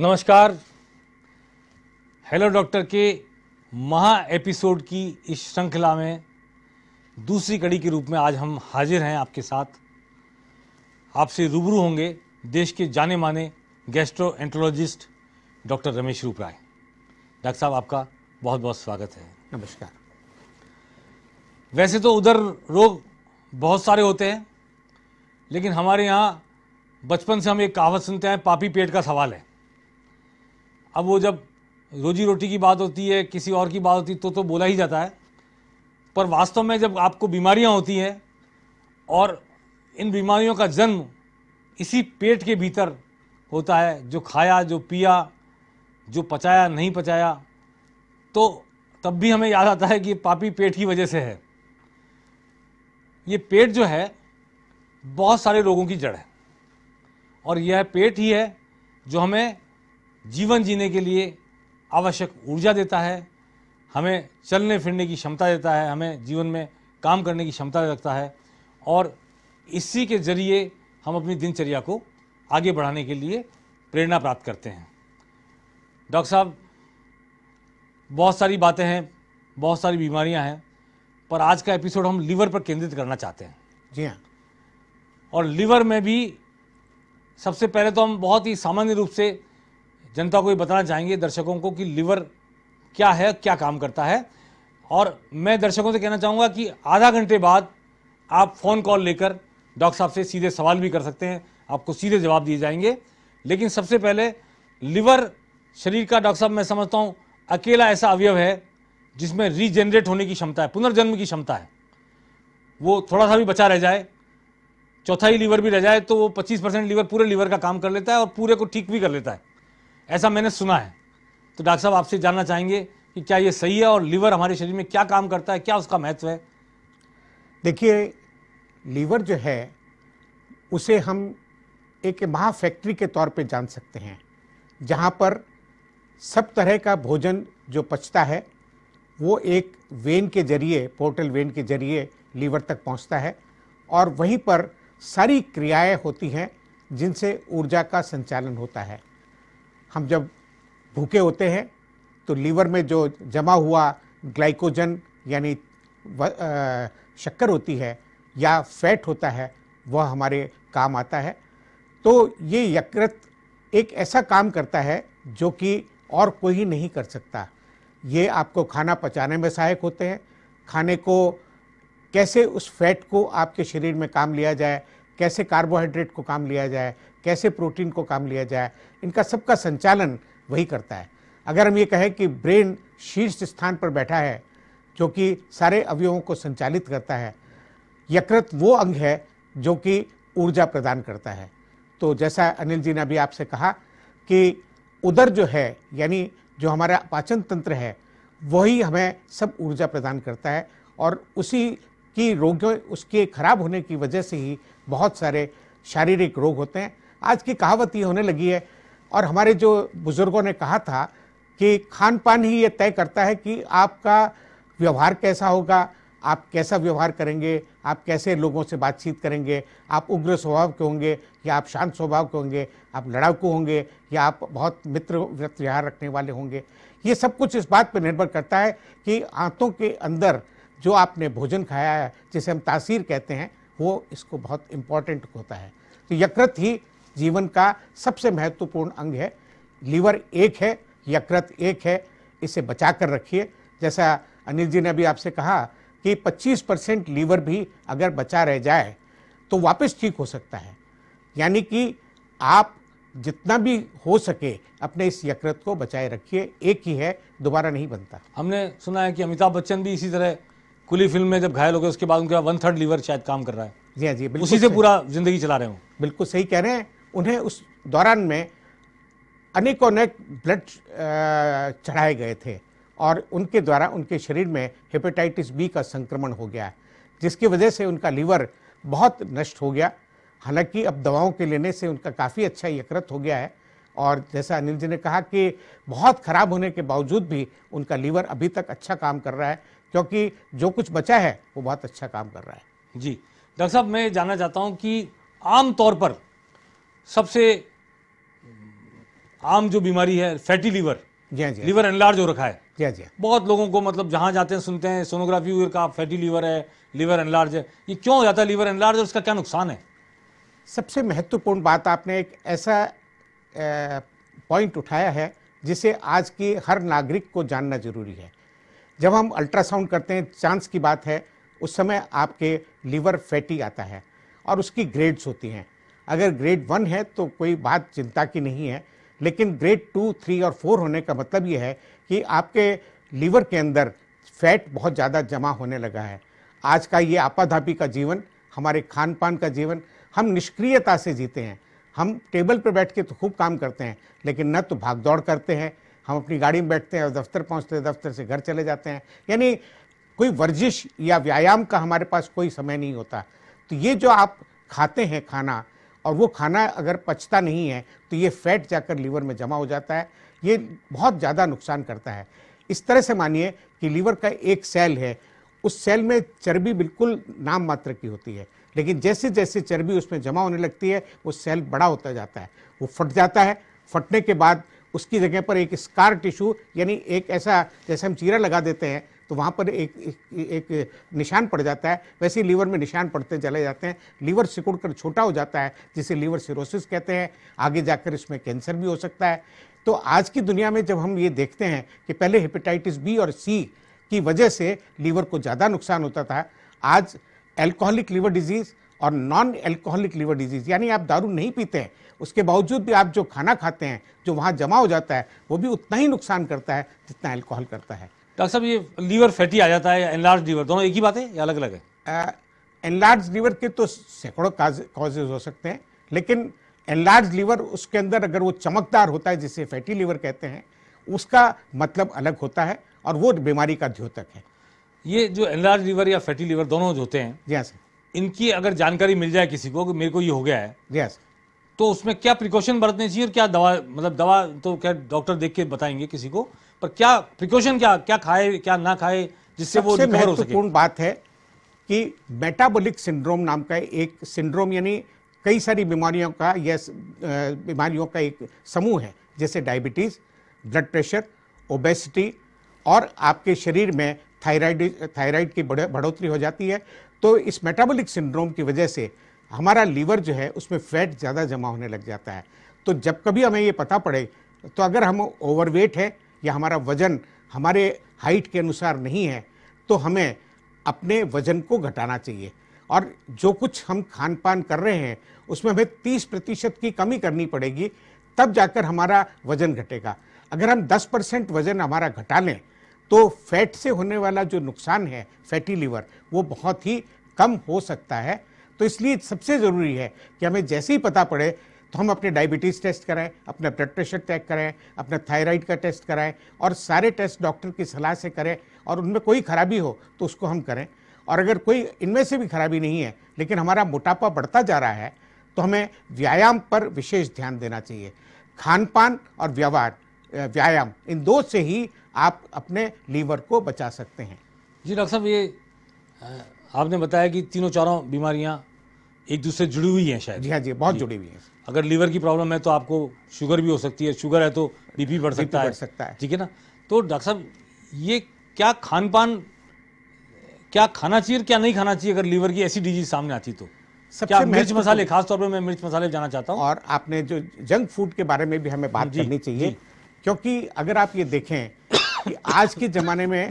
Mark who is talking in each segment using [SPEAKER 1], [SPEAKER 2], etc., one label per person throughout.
[SPEAKER 1] नमस्कार hello doctor के महा एपिसोड की इस श्रृंखला में दूसरी कड़ी के रूप में आज हम हाजिर हैं आपके साथ आपसे रूबरू होंगे देश के जाने माने गैस्ट्रो एंट्रोलॉजिस्ट डॉक्टर रमेश रूप राय डॉक्टर साहब आपका बहुत बहुत स्वागत है नमस्कार वैसे तो उधर रोग बहुत सारे होते हैं लेकिन हमारे यहाँ बचपन से हम एक कहावत सुनते हैं पापी पेट का सवाल है अब वो जब रोजी रोटी की बात होती है किसी और की बात होती है तो तो बोला ही जाता है पर वास्तव में जब आपको बीमारियां होती हैं और इन बीमारियों का जन्म इसी पेट के भीतर होता है जो खाया जो पिया जो पचाया नहीं पचाया तो तब भी हमें याद आता है कि पापी पेट की वजह से है ये पेट जो है बहुत सारे रोगों की जड़ है और यह पेट ही है जो हमें जीवन जीने के लिए आवश्यक ऊर्जा देता है हमें चलने फिरने की क्षमता देता है हमें जीवन में काम करने की क्षमता रखता है और इसी के ज़रिए हम अपनी दिनचर्या को आगे बढ़ाने के लिए प्रेरणा प्राप्त करते हैं डॉक्टर साहब बहुत सारी बातें हैं बहुत सारी बीमारियां हैं पर आज का एपिसोड हम लीवर पर केंद्रित करना चाहते हैं जी हाँ और लीवर में भी सबसे पहले तो हम बहुत ही सामान्य रूप से जनता को ये बताना चाहेंगे दर्शकों को कि लिवर क्या है क्या काम करता है और मैं दर्शकों से कहना चाहूँगा कि आधा घंटे बाद आप फ़ोन कॉल लेकर डॉक्टर साहब से सीधे सवाल भी कर सकते हैं आपको सीधे जवाब दिए जाएंगे लेकिन सबसे पहले लिवर शरीर का डॉक्टर साहब मैं समझता हूँ अकेला ऐसा अवयव है जिसमें रीजनरेट होने की क्षमता है पुनर्जन्म की क्षमता है वो थोड़ा सा भी बचा रह जाए चौथाई लीवर भी रह जाए तो वो 25 परसेंट लीवर पूरे लीवर का काम कर लेता है और पूरे को ठीक भी कर लेता है ऐसा मैंने सुना है तो डॉक्टर साहब आपसे जानना चाहेंगे कि क्या ये सही है और लीवर हमारे शरीर में क्या काम करता है क्या उसका महत्व है
[SPEAKER 2] देखिए लीवर जो है उसे हम एक महा फैक्ट्री के तौर पे जान सकते हैं जहाँ पर सब तरह का भोजन जो पचता है वो एक वेन के जरिए पोर्टल वेन के जरिए लीवर तक पहुँचता है और वहीं पर सारी क्रियाएं होती हैं जिनसे ऊर्जा का संचालन होता है हम जब भूखे होते हैं तो लीवर में जो जमा हुआ ग्लाइकोजन यानी शक्कर होती है या फैट होता है वह हमारे काम आता है तो ये यकृत एक ऐसा काम करता है जो कि और कोई नहीं कर सकता ये आपको खाना पचाने में सहायक होते हैं खाने को कैसे उस फैट को आपके शरीर में काम लिया जाए कैसे कार्बोहाइड्रेट को काम लिया जाए कैसे प्रोटीन को काम लिया जाए इनका सबका संचालन वही करता है अगर हम ये कहें कि ब्रेन शीर्ष स्थान पर बैठा है जो कि सारे अवयवों को संचालित करता है यकृत वो अंग है जो कि ऊर्जा प्रदान करता है तो जैसा अनिल जी ने अभी आपसे कहा कि उदर जो है यानी जो हमारा पाचन तंत्र है वही हमें सब ऊर्जा प्रदान करता है और उसी की रोगियों उसके खराब होने की वजह से ही बहुत सारे शारीरिक रोग होते हैं आज की कहावत ये होने लगी है और हमारे जो बुजुर्गों ने कहा था कि खान पान ही ये तय करता है कि आपका व्यवहार कैसा होगा आप कैसा व्यवहार करेंगे आप कैसे लोगों से बातचीत करेंगे आप उग्र स्वभाव के होंगे या आप शांत स्वभाव के होंगे आप लड़ाकू होंगे या आप बहुत मित्र व्यवहार रखने वाले होंगे ये सब कुछ इस बात पर निर्भर करता है कि आंतों के अंदर जो आपने भोजन खाया है जिसे हम तासीर कहते हैं वो इसको बहुत इम्पॉर्टेंट होता है तो यकृत ही जीवन का सबसे महत्वपूर्ण अंग है लीवर एक है यकृत एक है इसे बचा कर रखिए जैसा अनिल जी ने अभी आपसे कहा कि 25 परसेंट लीवर भी अगर बचा रह जाए तो वापस ठीक हो सकता है यानी कि आप जितना भी हो सके अपने इस यकृत को बचाए रखिए एक ही है दोबारा
[SPEAKER 1] नहीं बनता हमने सुना है कि अमिताभ बच्चन भी इसी तरह कुली फिल्म में जब घायल हो गए उसके बाद उनका
[SPEAKER 2] वन थर्ड लीवर शायद काम कर रहा है जी हाँ जी उसी से पूरा जिंदगी चला रहे हो बिल्कुल सही कह रहे हैं उन्हें उस दौरान में अनेकों अनेक ब्लड चढ़ाए गए थे और उनके द्वारा उनके शरीर में हेपेटाइटिस बी का संक्रमण हो गया जिसकी वजह से उनका लीवर बहुत नष्ट हो गया हालांकि अब दवाओं के लेने से उनका काफ़ी अच्छा यकृत हो गया है और जैसा अनिल जी ने कहा कि बहुत ख़राब होने के बावजूद भी उनका लीवर अभी तक अच्छा काम कर रहा है क्योंकि जो कुछ बचा है वो बहुत अच्छा काम कर रहा है जी डॉक्टर साहब मैं जानना चाहता हूँ कि आम तौर पर सबसे
[SPEAKER 1] आम जो बीमारी है फैटी लीवर जी जी लीवर एनलार्ज हो रखा है जी जी बहुत लोगों को मतलब जहाँ जाते हैं सुनते हैं सोनोग्राफी का फैटी लीवर है लीवर एनलार्ज है ये क्यों हो जाता है लीवर एनलार्ज और उसका क्या नुकसान है
[SPEAKER 2] सबसे महत्वपूर्ण बात आपने एक ऐसा पॉइंट उठाया है जिसे आज की हर नागरिक को जानना जरूरी है जब हम अल्ट्रासाउंड करते हैं चांस की बात है उस समय आपके लीवर फैटी आता है और उसकी ग्रेड्स होती हैं अगर ग्रेड वन है तो कोई बात चिंता की नहीं है लेकिन ग्रेड टू थ्री और फोर होने का मतलब ये है कि आपके लीवर के अंदर फैट बहुत ज़्यादा जमा होने लगा है आज का ये आपाधापी का जीवन हमारे खान पान का जीवन हम निष्क्रियता से जीते हैं हम टेबल पर बैठ के तो खूब काम करते हैं लेकिन न तो भाग दौड़ करते हैं हम अपनी गाड़ी में बैठते हैं और दफ्तर पहुंचते हैं दफ्तर से घर चले जाते हैं यानी कोई वर्जिश या व्यायाम का हमारे पास कोई समय नहीं होता तो ये जो आप खाते हैं खाना और वो खाना अगर पचता नहीं है तो ये फैट जाकर लीवर में जमा हो जाता है ये बहुत ज़्यादा नुकसान करता है इस तरह से मानिए कि लीवर का एक सेल है उस सेल में चर्बी बिल्कुल नाम मात्र की होती है लेकिन जैसे जैसे चर्बी उसमें जमा होने लगती है वो सेल बड़ा होता जाता है वो फट जाता है फटने के बाद उसकी जगह पर एक स्कार टिश्यू यानी एक ऐसा जैसे हम चीरा लगा देते हैं तो वहाँ पर एक, एक एक निशान पड़ जाता है वैसे ही लीवर में निशान पड़ते चले जाते हैं लीवर सिकुड़ कर छोटा हो जाता है जिसे लीवर सिरोसिस कहते हैं आगे जाकर इसमें कैंसर भी हो सकता है तो आज की दुनिया में जब हम ये देखते हैं कि पहले हेपेटाइटिस बी और सी की वजह से लीवर को ज़्यादा नुकसान होता था आज एल्कोहलिक लीवर डिजीज़ और नॉन एल्कोहलिक लीवर डिजीज़ यानी आप दारू नहीं पीते हैं उसके बावजूद भी आप जो खाना खाते हैं जो वहाँ जमा हो जाता है वो भी उतना ही नुकसान करता है जितना एल्कोहल करता है
[SPEAKER 1] डॉक्टर साहब ये लीवर फैटी आ जाता है या एनलार्ज लीवर दोनों एक ही बात है या अलग अलग है
[SPEAKER 2] एनलार्ज लीवर के तो सैकड़ों कॉजेज हो सकते हैं लेकिन एनलार्ज लीवर उसके अंदर अगर वो चमकदार होता है जिसे फैटी लीवर कहते हैं उसका मतलब अलग होता है और वो बीमारी का द्योतक है
[SPEAKER 1] ये जो एनलार्ज लीवर या फैटी लीवर दोनों जो होते हैं यस इनकी अगर जानकारी मिल जाए किसी को कि मेरे को ये हो गया है यस तो उसमें क्या प्रिकॉशन बरतने चाहिए और क्या दवा मतलब दवा तो क्या डॉक्टर देख के बताएंगे किसी को पर क्या प्रिकॉशन क्या क्या खाए क्या ना खाए जिससे वो महत्वपूर्ण
[SPEAKER 2] बात है कि मेटाबॉलिक सिंड्रोम नाम का एक सिंड्रोम यानी कई सारी बीमारियों का या बीमारियों का एक समूह है जैसे डायबिटीज़ ब्लड प्रेशर ओबेसिटी और आपके शरीर में थायराइड थायराइड की बढ़ोतरी हो जाती है तो इस मेटाबॉलिक सिंड्रोम की वजह से हमारा लीवर जो है उसमें फैट ज़्यादा जमा होने लग जाता है तो जब कभी हमें ये पता पड़े तो अगर हम ओवरवेट है या हमारा वजन हमारे हाइट के अनुसार नहीं है तो हमें अपने वजन को घटाना चाहिए और जो कुछ हम खान पान कर रहे हैं उसमें हमें 30 प्रतिशत की कमी करनी पड़ेगी तब जाकर हमारा वजन घटेगा अगर हम 10 परसेंट वजन हमारा घटा लें तो फैट से होने वाला जो नुकसान है फैटी लीवर वो बहुत ही कम हो सकता है तो इसलिए सबसे ज़रूरी है कि हमें जैसे ही पता पड़े तो हम अपने डायबिटीज़ टेस्ट कराएं अपना ब्लड प्रेशर चेक कराएं अपना थायराइड का टेस्ट कराएं और सारे टेस्ट डॉक्टर की सलाह से करें और उनमें कोई खराबी हो तो उसको हम करें और अगर कोई इनमें से भी खराबी नहीं है लेकिन हमारा मोटापा बढ़ता जा रहा है तो हमें व्यायाम पर विशेष ध्यान देना चाहिए खान पान और व्यवहार व्यायाम इन दो से ही आप अपने लीवर को बचा सकते हैं
[SPEAKER 1] जी डॉक्टर साहब ये
[SPEAKER 2] आपने बताया कि
[SPEAKER 1] तीनों चारों बीमारियां एक दूसरे से जुड़ी हुई हैं शायद जी हाँ जी बहुत जी। जुड़ी हुई हैं अगर लीवर की प्रॉब्लम है तो आपको शुगर भी हो सकती है शुगर है तो बीपी बढ़ सकता है बढ़ सकता है ठीक है ना तो डॉक्टर साहब ये क्या खान पान क्या खाना चाहिए और क्या नहीं खाना चाहिए अगर लीवर
[SPEAKER 2] की ऐसी डिजीज सामने आती तो सबसे मिर्च मसाले खास तौर पे मैं मिर्च मसाले जाना चाहता हूँ और आपने जो जंक फूड के बारे में भी हमें बात करनी चाहिए क्योंकि अगर आप ये देखें कि आज के ज़माने में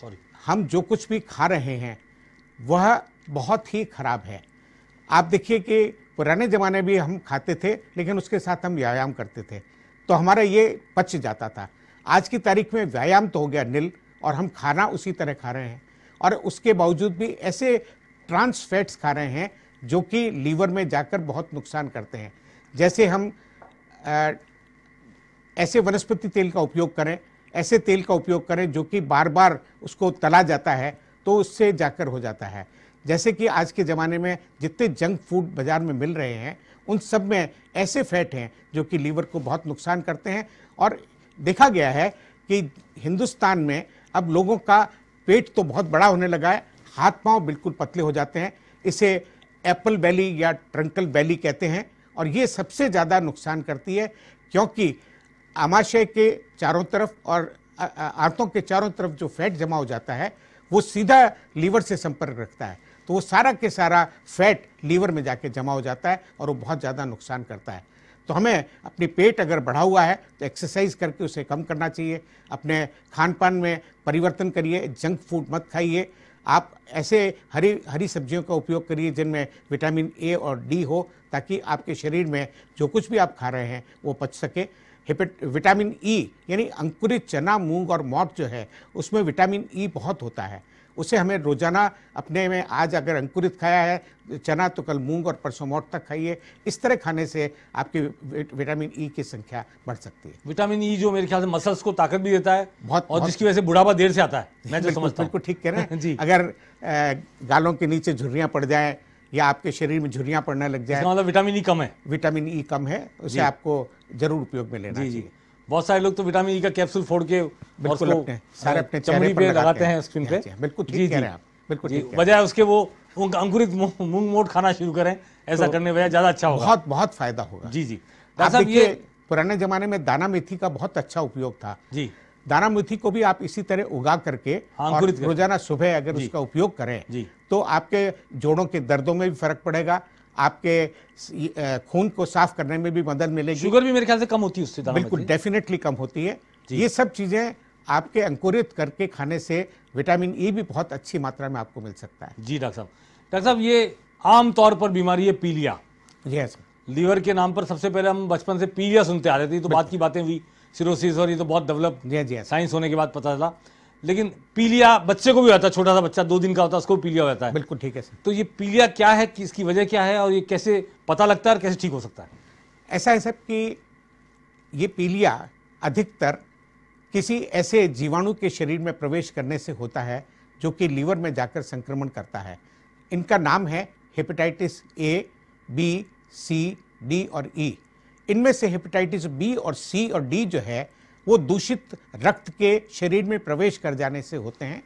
[SPEAKER 2] सॉरी हम जो कुछ भी खा रहे हैं वह बहुत ही खराब है आप देखिए कि पुराने ज़माने भी हम खाते थे लेकिन उसके साथ हम व्यायाम करते थे तो हमारा ये पच जाता था आज की तारीख में व्यायाम तो हो गया नील और हम खाना उसी तरह खा रहे हैं और उसके बावजूद भी ऐसे ट्रांस फैट्स खा रहे हैं जो कि लीवर में जाकर बहुत नुकसान करते हैं जैसे हम आ, ऐसे वनस्पति तेल का उपयोग करें ऐसे तेल का उपयोग करें जो कि बार बार उसको तला जाता है तो उससे जाकर हो जाता है जैसे कि आज के ज़माने में जितने जंक फूड बाज़ार में मिल रहे हैं उन सब में ऐसे फैट हैं जो कि लीवर को बहुत नुकसान करते हैं और देखा गया है कि हिंदुस्तान में अब लोगों का पेट तो बहुत बड़ा होने लगा है हाथ पांव बिल्कुल पतले हो जाते हैं इसे एप्पल वैली या ट्रंकल वैली कहते हैं और ये सबसे ज़्यादा नुकसान करती है क्योंकि आमाशय के चारों तरफ और आंतों के चारों तरफ जो फैट जमा हो जाता है वो सीधा लीवर से संपर्क रखता है तो वो सारा के सारा फैट लीवर में जाके जमा हो जाता है और वो बहुत ज़्यादा नुकसान करता है तो हमें अपने पेट अगर बढ़ा हुआ है तो एक्सरसाइज करके उसे कम करना चाहिए अपने खान पान में परिवर्तन करिए जंक फूड मत खाइए आप ऐसे हरी हरी सब्जियों का उपयोग करिए जिनमें विटामिन ए और डी हो ताकि आपके शरीर में जो कुछ भी आप खा रहे हैं वो पच सके हिपेट विटामिन ई यानी अंकुरित चना मूंग और मौत जो है उसमें विटामिन ई बहुत होता है उसे हमें रोजाना अपने में आज अगर अंकुरित खाया है चना तो कल मूंग और परसों मोट तक खाइए इस तरह खाने से आपकी विटामिन ई की संख्या बढ़ सकती है
[SPEAKER 1] विटामिन ई जो मेरे ख्याल से मसल्स को ताकत भी देता है बहुत और बहुत, जिसकी
[SPEAKER 2] वजह से बुढ़ापा देर से आता है मैं जो समझता हूँ ठीक कह रहे हैं जी अगर गालों के नीचे झुर्रियाँ पड़ जाए या आपके शरीर में झुर्रियाँ पड़ने लग जाए
[SPEAKER 1] मतलब विटामिन ई कम है विटामिन ई कम है उसे आपको जरूर उपयोग में लेना चाहिए बहुत सारे लोग तो विटामिन ई e का कैप्सूल फोड़
[SPEAKER 2] के चमड़ी पे लगाते हैं स्क्रीन पे बिल्कुल जी जी बिल्कुल
[SPEAKER 1] बजाय उसके वो
[SPEAKER 2] अंकुरित मूंग मोट खाना शुरू करें ऐसा तो करने वजह ज़्यादा अच्छा होगा बहुत बहुत फायदा होगा जी जी साहब ये पुराने जमाने में दाना मेथी का बहुत अच्छा उपयोग था जी दाना मेथी को भी आप इसी तरह उगा करके हाँ, और रोजाना सुबह अगर उसका उपयोग करें तो आपके जोड़ों के दर्दों में भी फर्क पड़ेगा आपके खून को साफ करने में भी मदद मिलेगी शुगर भी मेरे ख्याल से कम होती है उससे बिल्कुल डेफिनेटली कम होती है ये सब चीज़ें आपके अंकुरित करके खाने से विटामिन ई e भी बहुत अच्छी मात्रा में आपको मिल सकता है जी डॉक्टर साहब डॉक्टर साहब ये आम तौर पर बीमारी है पीलिया यस लीवर के नाम पर सबसे पहले हम
[SPEAKER 1] बचपन से पीलिया सुनते आ रहे थे तो बात की बातें हुई सिरोसिस और ये तो बहुत डेवलप साइंस होने के बाद पता चला लेकिन पीलिया बच्चे को भी होता है छोटा सा बच्चा दो दिन का होता है उसको भी पीलिया होता है बिल्कुल ठीक है सर तो
[SPEAKER 2] ये पीलिया क्या है कि इसकी वजह क्या है और ये कैसे पता लगता है और कैसे ठीक हो सकता है ऐसा है सर कि ये पीलिया अधिकतर किसी ऐसे जीवाणु के शरीर में प्रवेश करने से होता है जो कि लीवर में जाकर संक्रमण करता है इनका नाम है hepatitis A B C D और ई e. इनमें से हेपेटाइटिस बी और सी और डी जो है वो दूषित रक्त के शरीर में प्रवेश कर जाने से होते हैं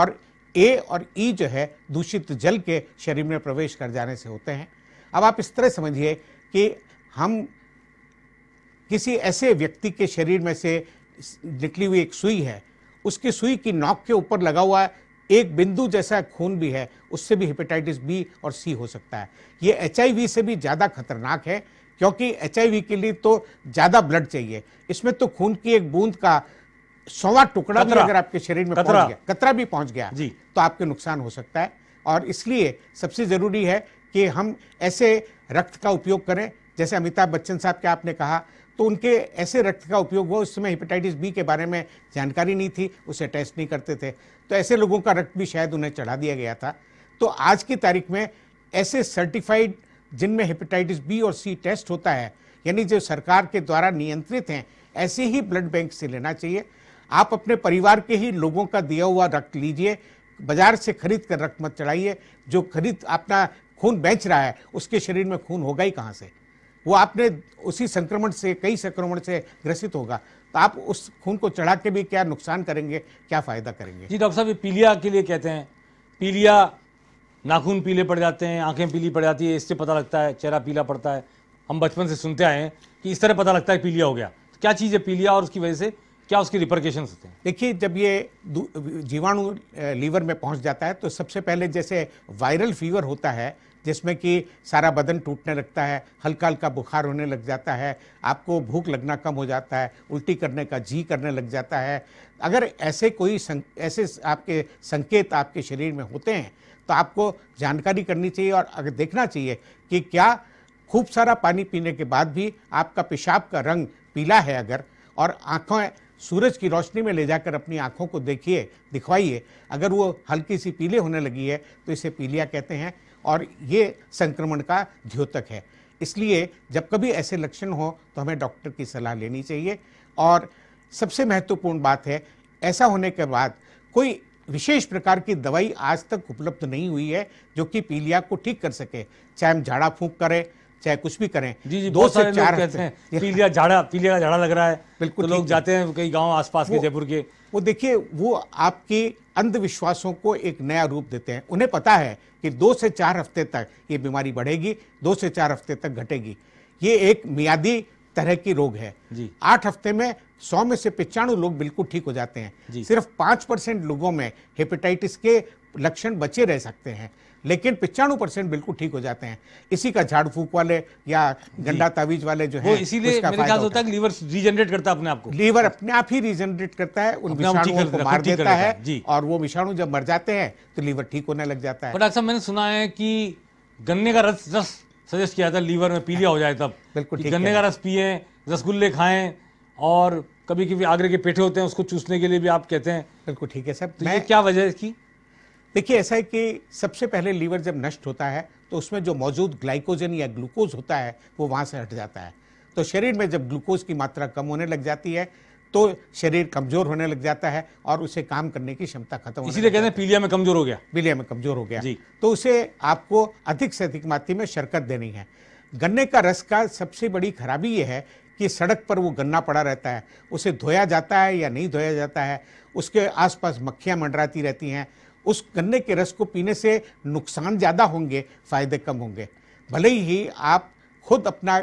[SPEAKER 2] और ए और ई e जो है दूषित जल के शरीर में प्रवेश कर जाने से होते हैं अब आप इस तरह समझिए कि हम किसी ऐसे व्यक्ति के शरीर में से निकली हुई एक सुई है उसकी सुई की नोक के ऊपर लगा हुआ एक बिंदु जैसा खून भी है उससे भी हेपेटाइटिस बी और सी हो सकता है ये एच से भी ज़्यादा खतरनाक है क्योंकि एच के लिए तो ज़्यादा ब्लड चाहिए इसमें तो खून की एक बूंद का सवा टुकड़ा भी अगर आपके शरीर में पहुंच गया कतरा भी पहुंच गया जी तो आपके नुकसान हो सकता है और इसलिए सबसे ज़रूरी है कि हम ऐसे रक्त का उपयोग करें जैसे अमिताभ बच्चन साहब के आपने कहा तो उनके ऐसे रक्त का उपयोग हुआ उस समय हेपेटाइटिस बी के बारे में जानकारी नहीं थी उसे टेस्ट नहीं करते थे तो ऐसे लोगों का रक्त भी शायद उन्हें चढ़ा दिया गया था तो आज की तारीख में ऐसे सर्टिफाइड जिनमें हेपेटाइटिस बी और सी टेस्ट होता है यानी जो सरकार के द्वारा नियंत्रित हैं ऐसे ही ब्लड बैंक से लेना चाहिए आप अपने परिवार के ही लोगों का दिया हुआ रक्त लीजिए बाजार से खरीद कर रक्त मत चढ़ाइए जो खरीद अपना खून बेच रहा है उसके शरीर में खून होगा ही कहाँ से वो आपने उसी संक्रमण से कई संक्रमण से ग्रसित होगा तो आप उस खून को चढ़ा के भी क्या नुकसान करेंगे क्या फ़ायदा करेंगे
[SPEAKER 1] जी डॉक्टर साहब ये पीलिया के लिए कहते हैं पीलिया नाखून पीले पड़ जाते हैं आंखें पीली पड़ जाती है इससे पता लगता है चेहरा पीला पड़ता है हम बचपन से सुनते आए हैं
[SPEAKER 2] कि इस तरह पता लगता है पीलिया हो गया तो क्या चीज़ है पीलिया और उसकी वजह से क्या उसके रिपरकेशन होते हैं देखिए जब ये जीवाणु लीवर में पहुंच जाता है तो सबसे पहले जैसे वायरल फीवर होता है जिसमें कि सारा बदन टूटने लगता है हल्का हल्का बुखार होने लग जाता है आपको भूख लगना कम हो जाता है उल्टी करने का जी करने लग जाता है अगर ऐसे कोई ऐसे आपके संकेत आपके शरीर में होते हैं तो आपको जानकारी करनी चाहिए और अगर देखना चाहिए कि क्या खूब सारा पानी पीने के बाद भी आपका पेशाब का रंग पीला है अगर और आँखों सूरज की रोशनी में ले जाकर अपनी आँखों को देखिए दिखवाइए अगर वो हल्की सी पीले होने लगी है तो इसे पीलिया कहते हैं और ये संक्रमण का द्योतक है इसलिए जब कभी ऐसे लक्षण हो तो हमें डॉक्टर की सलाह लेनी चाहिए और सबसे महत्वपूर्ण बात है ऐसा होने के बाद कोई विशेष प्रकार की दवाई आज तक उपलब्ध नहीं हुई है जो कि पीलिया को ठीक कर सके चाहे हम झाड़ा फूंक करें चाहे कुछ भी करें जी जी दो से चार कहते हैं पीलिया झाड़ा पीलिया का झाड़ा लग रहा है बिल्कुल तो लोग जाते हैं कई गांव आसपास के जयपुर के वो देखिए वो आपके अंधविश्वासों को एक नया रूप देते हैं उन्हें पता है कि दो से चार हफ्ते तक ये बीमारी बढ़ेगी दो से चार हफ्ते तक घटेगी ये एक मियादी तरह की रोग है आठ हफ्ते में सौ में से पिचाणु लोग बिल्कुल ठीक हो जाते हैं सिर्फ पांच परसेंट लोगों में हेपेटाइटिस के लक्षण बचे रह सकते हैं लेकिन पिचाणु परसेंट बिल्कुल ठीक हो जाते हैं इसी का झाड़ फूक वाले या गंडा तावीज वाले जो है इसीलिए होता, होता है
[SPEAKER 1] लीवर रीजनरेट करता है अपने आप को लीवर
[SPEAKER 2] अपने आप ही रीजनरेट करता है उन विषाणुओं को मार देता है और वो विषाणु जब मर जाते हैं तो लीवर ठीक होने लग जाता है
[SPEAKER 1] डॉक्टर मैंने सुना है कि गन्ने का रस रस सजेस्ट किया था लीवर में पीलिया हो जाए तब बिल्कुल गन्ने का रस पिए रसगुल्ले खाएं और कभी कभी आगरे के पेठे होते हैं उसको चूसने के लिए भी आप कहते हैं
[SPEAKER 2] बिल्कुल ठीक है सर तो ये क्या वजह इसकी देखिए ऐसा है कि सबसे पहले लीवर जब नष्ट होता है तो उसमें जो मौजूद ग्लाइकोजन या ग्लूकोज होता है वो वहाँ से हट जाता है तो शरीर में जब ग्लूकोज की मात्रा कम होने लग जाती है तो शरीर कमजोर होने लग जाता है और उसे काम करने की क्षमता खत्म इसीलिए कहते हैं पीलिया में कमजोर हो गया पीलिया में कमजोर हो गया जी तो उसे आपको अधिक से अधिक मात्रा में शरकत देनी है गन्ने का रस का सबसे बड़ी खराबी यह है कि सड़क पर वो गन्ना पड़ा रहता है उसे धोया जाता है या नहीं धोया जाता है उसके आसपास मक्खियाँ मंडराती रहती हैं उस गन्ने के रस को पीने से नुकसान ज़्यादा होंगे फ़ायदे कम होंगे भले ही आप खुद अपना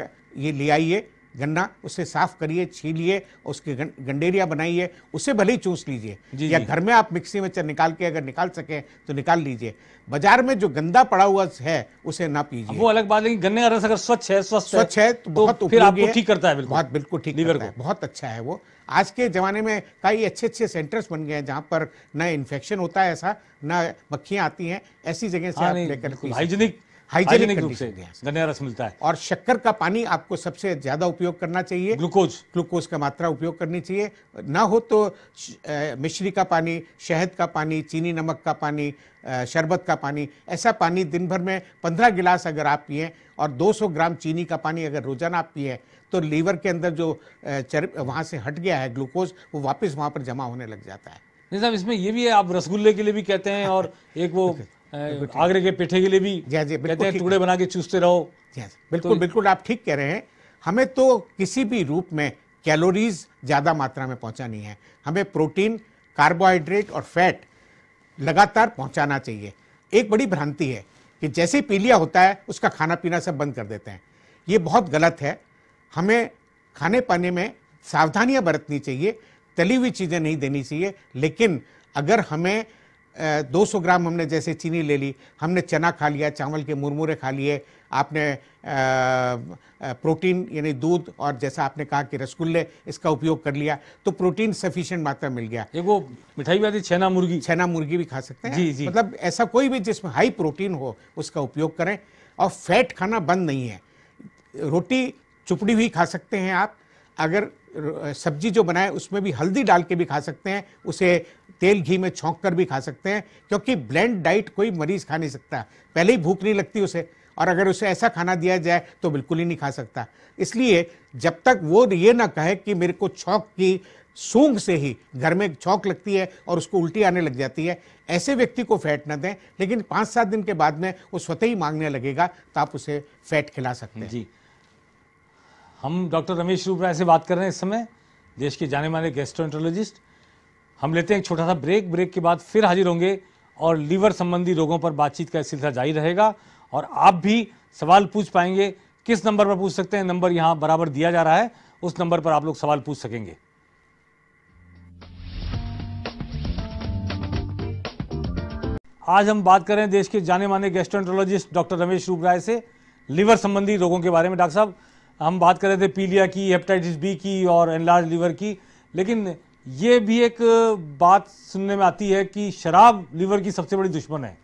[SPEAKER 2] ये ले आइए गन्ना उसे साफ करिए छीलिए उसके गंडेरिया बनाइए उसे भले ही चूस लीजिए या घर में आप मिक्सी में निकाल के अगर निकाल सके तो निकाल लीजिए बाजार में जो गंदा पड़ा हुआ है उसे ना पीजिए वो अलग बात लेकिन गन्ने का रस अगर स्वच्छ है स्वच्छ स्वच्छ है तो, तो बहुत फिर आपको ठीक करता है बिल्कुल बहुत बिल्कुल ठीक करता है बहुत अच्छा है वो आज के ज़माने में कई अच्छे अच्छे सेंटर्स बन गए हैं जहाँ पर ना इन्फेक्शन होता है ऐसा ना मक्खियाँ आती हैं ऐसी जगह से हाँ, आप लेकर हाइजीनिक
[SPEAKER 1] हाइजेनिक रूप से गन्या रस मिलता है
[SPEAKER 2] और शक्कर का पानी आपको सबसे ज्यादा उपयोग करना चाहिए ग्लूकोज ग्लूकोज का मात्रा उपयोग करनी चाहिए ना हो तो मिश्री का पानी शहद का पानी चीनी नमक का पानी शरबत का पानी ऐसा पानी दिन भर में पंद्रह गिलास अगर आप पिए और 200 ग्राम चीनी का पानी अगर रोजाना आप पिए तो लीवर के अंदर जो चर वहाँ से हट गया है ग्लूकोज वो वापस वहाँ पर जमा होने लग जाता है
[SPEAKER 1] नहीं साहब इसमें ये भी है आप रसगुल्ले के लिए भी कहते हैं और एक वो आगरे के पेठे के लिए भी
[SPEAKER 2] कहते हैं टुकड़े बना के चूसते रहो बिल्कुल तो बिल्कुल आप ठीक कह रहे हैं हमें तो किसी भी रूप में कैलोरीज ज़्यादा मात्रा में पहुंचानी है हमें प्रोटीन कार्बोहाइड्रेट और फैट लगातार पहुंचाना चाहिए एक बड़ी भ्रांति है कि जैसे ही पीलिया होता है उसका खाना पीना सब बंद कर देते हैं ये बहुत गलत है हमें खाने पाने में सावधानियां बरतनी चाहिए तली हुई चीज़ें नहीं देनी चाहिए लेकिन अगर हमें 200 ग्राम हमने जैसे चीनी ले ली हमने चना खा लिया चावल के मुरमुरे खा लिए आपने प्रोटीन यानी दूध और जैसा आपने कहा कि रसगुल्ले इसका उपयोग कर लिया तो प्रोटीन सफिशियंट मात्रा मिल गया ये वो मिठाई वाली छेना मुर्गी छेना मुर्गी भी खा सकते हैं जी जी मतलब ऐसा कोई भी जिसमें हाई प्रोटीन हो उसका उपयोग करें और फैट खाना बंद नहीं है रोटी चुपड़ी हुई खा सकते हैं आप अगर सब्जी जो बनाए उसमें भी हल्दी डाल के भी खा सकते हैं उसे तेल घी में छोंक कर भी खा सकते हैं क्योंकि ब्लेंड डाइट कोई मरीज खा नहीं सकता पहले ही भूख नहीं लगती उसे और अगर उसे ऐसा खाना दिया जाए तो बिल्कुल ही नहीं खा सकता इसलिए जब तक वो ये ना कहे कि मेरे को छोंक की सूंघ से ही घर में छोंक लगती है और उसको उल्टी आने लग जाती है ऐसे व्यक्ति को फैट ना दें लेकिन पाँच सात दिन के बाद में वो स्वतः ही मांगने लगेगा तो आप उसे फैट खिला सकते हैं जी हम डॉक्टर
[SPEAKER 1] रमेश रूपराय से बात कर रहे हैं इस समय देश के जाने माने गेस्ट्रोएंट्रोलॉजिस्ट हम लेते हैं एक छोटा सा ब्रेक ब्रेक के बाद फिर हाजिर होंगे और लीवर संबंधी रोगों पर बातचीत का सिलसिला जारी रहेगा और आप भी सवाल पूछ पाएंगे किस नंबर पर पूछ सकते हैं नंबर यहाँ बराबर दिया जा रहा है उस नंबर पर आप लोग सवाल पूछ सकेंगे आज हम बात करें देश के जाने माने गैस्ट्रोएंट्रोलॉजिस्ट डॉक्टर रमेश रूप राय से लीवर संबंधी रोगों के बारे में डॉक्टर साहब हम बात कर रहे थे पीलिया की हेपेटाइटिस बी की और एनलार्ज लीवर की लेकिन ये भी एक बात सुनने में आती है कि शराब लीवर की सबसे बड़ी दुश्मन है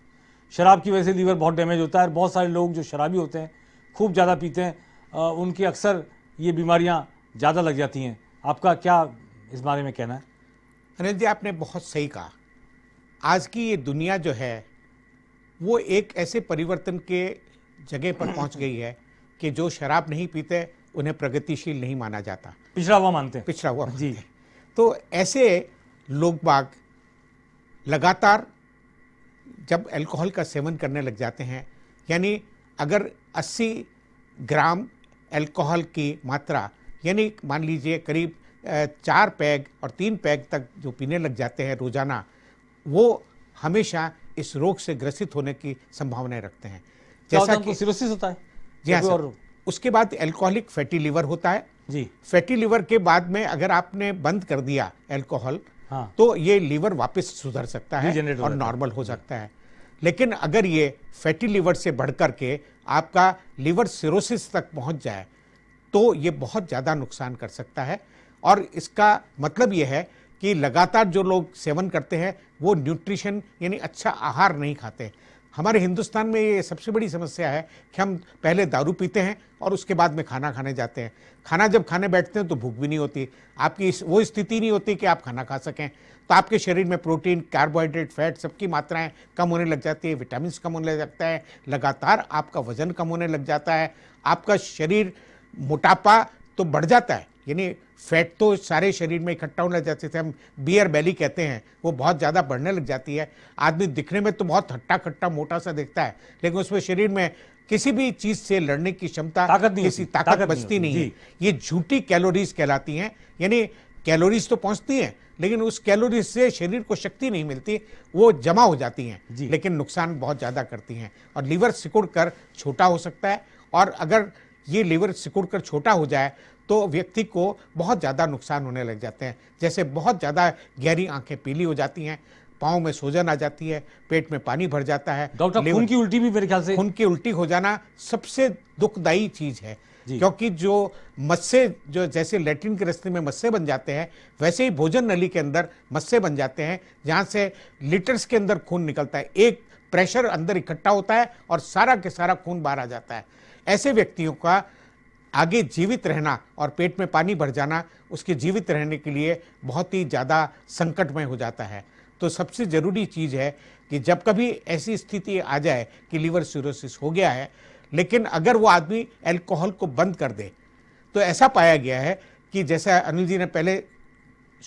[SPEAKER 1] शराब की वजह से लीवर बहुत डैमेज होता है बहुत सारे लोग जो शराबी होते हैं खूब ज़्यादा पीते हैं उनकी अक्सर ये बीमारियाँ ज़्यादा लग जाती हैं आपका क्या इस बारे में कहना है अनिल जी आपने बहुत
[SPEAKER 2] सही कहा आज की ये दुनिया जो है वो एक ऐसे परिवर्तन के जगह पर पहुंच गई है कि जो शराब नहीं पीते उन्हें प्रगतिशील नहीं माना जाता पिछड़ा हुआ मानते हैं पिछड़ा हुआ जी तो ऐसे लोग बाग लगातार जब अल्कोहल का सेवन करने लग जाते हैं यानी अगर 80 ग्राम अल्कोहल की मात्रा यानी मान लीजिए करीब चार पैग और तीन पैग तक जो पीने लग जाते हैं रोज़ाना वो हमेशा इस रोग से ग्रसित होने की संभावनाएं रखते हैं जैसा कि तो सिरोसिस होता है जी हाँ उसके बाद एल्कोहलिक फैटी लिवर होता है जी फैटी लिवर के बाद में अगर आपने बंद कर दिया एल्कोहल हाँ। तो ये लीवर वापस सुधर सकता है और नॉर्मल हो सकता है लेकिन अगर ये फैटी लीवर से बढ़कर के आपका लीवर सिरोसिस तक पहुंच जाए तो ये बहुत ज़्यादा नुकसान कर सकता है और इसका मतलब ये है कि लगातार जो लोग सेवन करते हैं वो न्यूट्रिशन यानी अच्छा आहार नहीं खाते हमारे हिंदुस्तान में ये सबसे बड़ी समस्या है कि हम पहले दारू पीते हैं और उसके बाद में खाना खाने जाते हैं खाना जब खाने बैठते हैं तो भूख भी नहीं होती आपकी वो स्थिति नहीं होती कि आप खाना खा सकें तो आपके शरीर में प्रोटीन कार्बोहाइड्रेट फैट सबकी मात्राएं कम होने लग जाती है विटामिन कम होने लग जाता है लगातार आपका वजन कम होने लग जाता है आपका शरीर मोटापा तो बढ़ जाता है यानी फैट तो सारे शरीर में इकट्ठा होने लग जाते थे हम बियर बैली कहते हैं वो बहुत ज़्यादा बढ़ने लग जाती है आदमी दिखने में तो बहुत हट्टा खट्टा मोटा सा दिखता है लेकिन उसमें शरीर में किसी भी चीज से लड़ने की क्षमता ताकत नहीं किसी ताकत, ताकत बचती नहीं, नहीं है ये झूठी कैलोरीज कहलाती हैं यानी कैलोरीज तो पहुंचती हैं लेकिन उस कैलोरीज से शरीर को शक्ति नहीं मिलती वो जमा हो जाती हैं लेकिन नुकसान बहुत ज़्यादा करती हैं और लीवर सिकुड़ कर छोटा हो सकता है और अगर ये लीवर सिकुड़ कर छोटा हो जाए तो व्यक्ति को बहुत ज़्यादा नुकसान होने लग जाते हैं जैसे बहुत ज़्यादा गहरी आंखें पीली हो जाती हैं पाँव में सूजन आ जाती है पेट में पानी भर जाता है डॉक्टर खून की उल्टी भी मेरे ख्याल से खून की उल्टी हो जाना सबसे दुखदायी चीज़ है क्योंकि जो मस्से जो जैसे लेटरिन के रस्ते में मस्से बन जाते हैं वैसे ही भोजन नली के अंदर मस्से बन जाते हैं जहाँ से लीटर्स के अंदर खून निकलता है एक प्रेशर अंदर इकट्ठा होता है और सारा के सारा खून बाहर आ जाता है ऐसे व्यक्तियों का आगे जीवित रहना और पेट में पानी भर जाना उसके जीवित रहने के लिए बहुत ही ज़्यादा संकटमय हो जाता है तो सबसे ज़रूरी चीज़ है कि जब कभी ऐसी स्थिति आ जाए कि लीवर सीरोसिस हो गया है लेकिन अगर वो आदमी एल्कोहल को बंद कर दे तो ऐसा पाया गया है कि जैसा अनिल जी ने पहले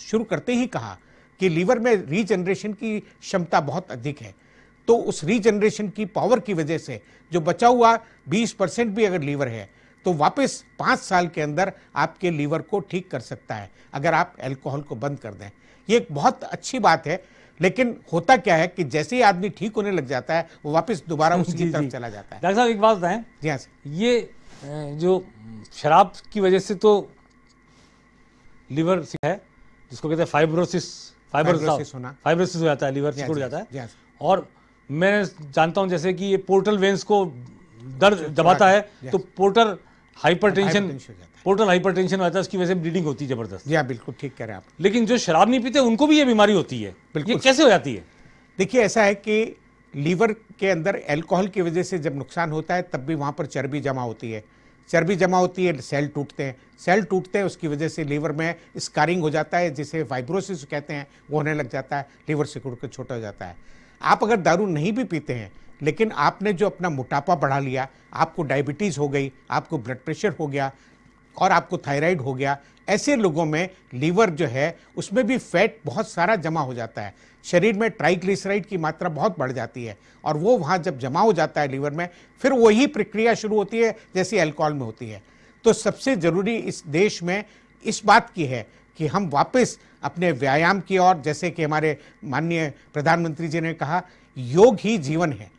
[SPEAKER 2] शुरू करते ही कहा कि लीवर में रीजनरेशन की क्षमता बहुत अधिक है तो उस रीजनरेशन की पावर की वजह से जो बचा हुआ 20 परसेंट भी अगर लीवर है तो वापस पाँच साल के अंदर आपके लीवर को ठीक कर सकता है अगर आप एल्कोहल को बंद कर दें ये एक बहुत अच्छी बात है लेकिन होता क्या है कि जैसे ही आदमी ठीक होने लग जाता है वो वापस दोबारा उसकी तरफ चला जाता है डॉक्टर साहब एक बात बताएं जी हाँ
[SPEAKER 1] ये जो शराब की वजह से तो लीवर है जिसको कहते हैं फाइब्रोसिस फाइब्रोसिस होना फाइब्रोसिस हो जाता है लीवर सिकुड़ हाँ, जाता है हाँ, और मैं जानता हूँ जैसे कि ये पोर्टल वेंस को दर्द अच्छा, दबाता अच्छा। है हाँ, तो पोर्टल हाइपरटेंशन पोर्टल हाइपरटेंशन होता है उसकी वजह से ब्लीडिंग होती है जबरदस्त जी हाँ बिल्कुल ठीक कह रहे हैं आप लेकिन जो शराब नहीं पीते उनको भी ये बीमारी होती है
[SPEAKER 2] बिल्कुल कैसे हो जाती है देखिए ऐसा है कि लीवर के अंदर एल्कोहल की वजह से जब नुकसान होता है तब भी वहाँ पर चर्बी जमा होती है चर्बी जमा होती है सेल टूटते हैं सेल टूटते हैं उसकी वजह से लीवर में स्कारिंग हो जाता है जिसे फाइब्रोसिस कहते हैं वो होने लग जाता है लीवर सिकुड़ के छोटा हो जाता है आप अगर दारू नहीं भी पीते हैं लेकिन आपने जो अपना मोटापा बढ़ा लिया आपको डायबिटीज़ हो गई आपको ब्लड प्रेशर हो गया और आपको थायराइड हो गया ऐसे लोगों में लीवर जो है उसमें भी फैट बहुत सारा जमा हो जाता है शरीर में ट्राइग्लिसराइड की मात्रा बहुत बढ़ जाती है और वो वहाँ जब जमा हो जाता है लीवर में फिर वही प्रक्रिया शुरू होती है जैसी अल्कोहल में होती है तो सबसे ज़रूरी इस देश में इस बात की है कि हम वापस अपने व्यायाम की ओर जैसे कि हमारे माननीय प्रधानमंत्री जी ने कहा योग ही जीवन है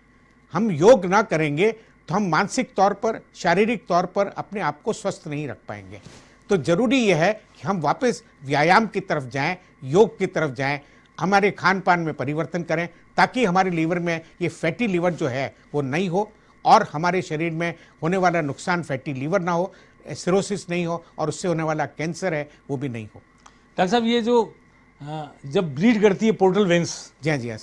[SPEAKER 2] हम योग ना करेंगे तो हम मानसिक तौर पर शारीरिक तौर पर अपने आप को स्वस्थ नहीं रख पाएंगे तो ज़रूरी यह है कि हम वापस व्यायाम की तरफ जाएं योग की तरफ जाएं हमारे खान पान में परिवर्तन करें ताकि हमारे लीवर में ये फैटी लीवर जो है वो नहीं हो और हमारे शरीर में होने वाला नुकसान फैटी लीवर ना हो सिरोसिस नहीं हो और उससे होने वाला कैंसर है वो भी नहीं हो डॉक्टर साहब ये जो जब ब्लीड करती है पोर्टल
[SPEAKER 1] वेंस जी हाँ जी हाँ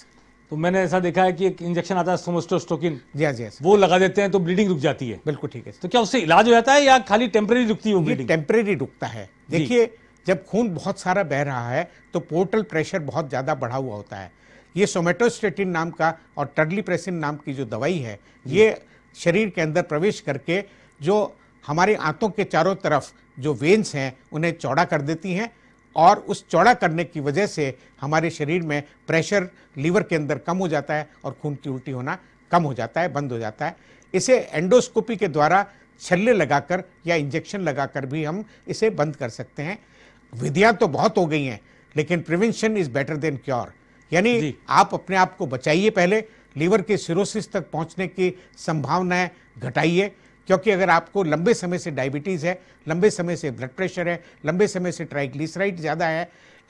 [SPEAKER 1] तो मैंने ऐसा देखा है कि एक इंजेक्शन आता है सोमोस्टोस्टोकिन यस यस वो लगा
[SPEAKER 2] देते हैं तो ब्लीडिंग रुक जाती है बिल्कुल ठीक है तो क्या उससे इलाज हो जाता है या खाली टेम्परेरी रुकती है ब्लीडिंग टेम्परेरी रुकता है देखिए जब खून बहुत सारा बह रहा है तो पोर्टल प्रेशर बहुत ज़्यादा बढ़ा हुआ होता है ये सोमेटोस्टेटिन नाम का और टर्लीप्रेसिन नाम की जो दवाई है ये शरीर के अंदर प्रवेश करके जो हमारे आंतों के चारों तरफ जो वेन्स हैं उन्हें चौड़ा कर देती हैं और उस चौड़ा करने की वजह से हमारे शरीर में प्रेशर लीवर के अंदर कम हो जाता है और खून की उल्टी होना कम हो जाता है बंद हो जाता है इसे एंडोस्कोपी के द्वारा छल्ले लगाकर या इंजेक्शन लगाकर भी हम इसे बंद कर सकते हैं विधियां तो बहुत हो गई हैं लेकिन prevention is better than cure यानी आप अपने आप को बचाइए पहले लीवर के सिरोसिस तक पहुंचने की संभावनाएं घटाइए क्योंकि अगर आपको लंबे समय से डायबिटीज़ है लंबे समय से ब्लड प्रेशर है लंबे समय से ट्राइग्लिसराइड ज़्यादा है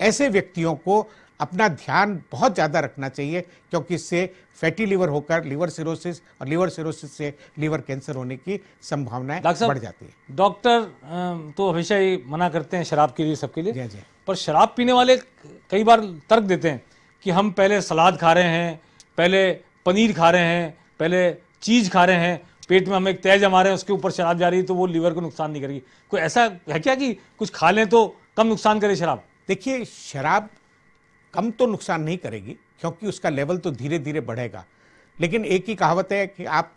[SPEAKER 2] ऐसे व्यक्तियों को अपना ध्यान बहुत ज़्यादा रखना चाहिए क्योंकि इससे फैटी लीवर होकर लीवर सिरोसिस और लीवर सिरोसिस से लीवर कैंसर होने की संभावनाएं बढ़ जाती
[SPEAKER 1] है डॉक्टर तो हमेशा ही मना करते हैं शराब के लिए सबके लिए जी जी पर शराब पीने वाले कई बार तर्क देते हैं कि हम पहले सलाद खा रहे हैं पहले पनीर खा रहे हैं पहले चीज़ खा रहे हैं पेट में हमें एक तेज हमारे हैं उसके ऊपर शराब जा रही है तो वो लीवर को नुकसान नहीं करेगी कोई ऐसा है क्या कि
[SPEAKER 2] कुछ खा लें तो कम नुकसान करे शराब देखिए शराब कम तो नुकसान नहीं करेगी क्योंकि उसका लेवल तो धीरे धीरे बढ़ेगा लेकिन एक ही कहावत है कि आप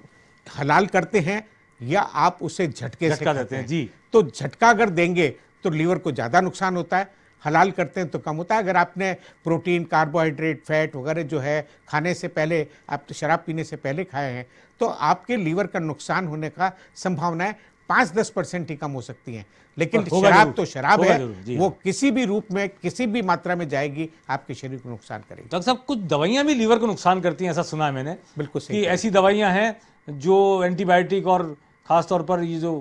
[SPEAKER 2] हलाल करते हैं या आप उसे झटके से देते हैं जी तो झटका अगर देंगे तो लीवर को ज़्यादा नुकसान होता है हलाल करते हैं तो कम होता है अगर आपने प्रोटीन कार्बोहाइड्रेट फैट वगैरह जो है खाने से पहले आप तो शराब पीने से पहले खाए हैं तो आपके लीवर का नुकसान होने का संभावना है पांच दस परसेंट ही कम हो सकती है लेकिन शराब तो शराब है वो हाँ। किसी भी रूप में किसी भी मात्रा में जाएगी आपके शरीर को नुकसान करेगी
[SPEAKER 1] डॉक्टर साहब कुछ दवाइयां भी लीवर को नुकसान करती हैं ऐसा सुना है मैंने बिल्कुल कि ऐसी दवाइयां हैं जो
[SPEAKER 2] एंटीबायोटिक और खासतौर पर ये जो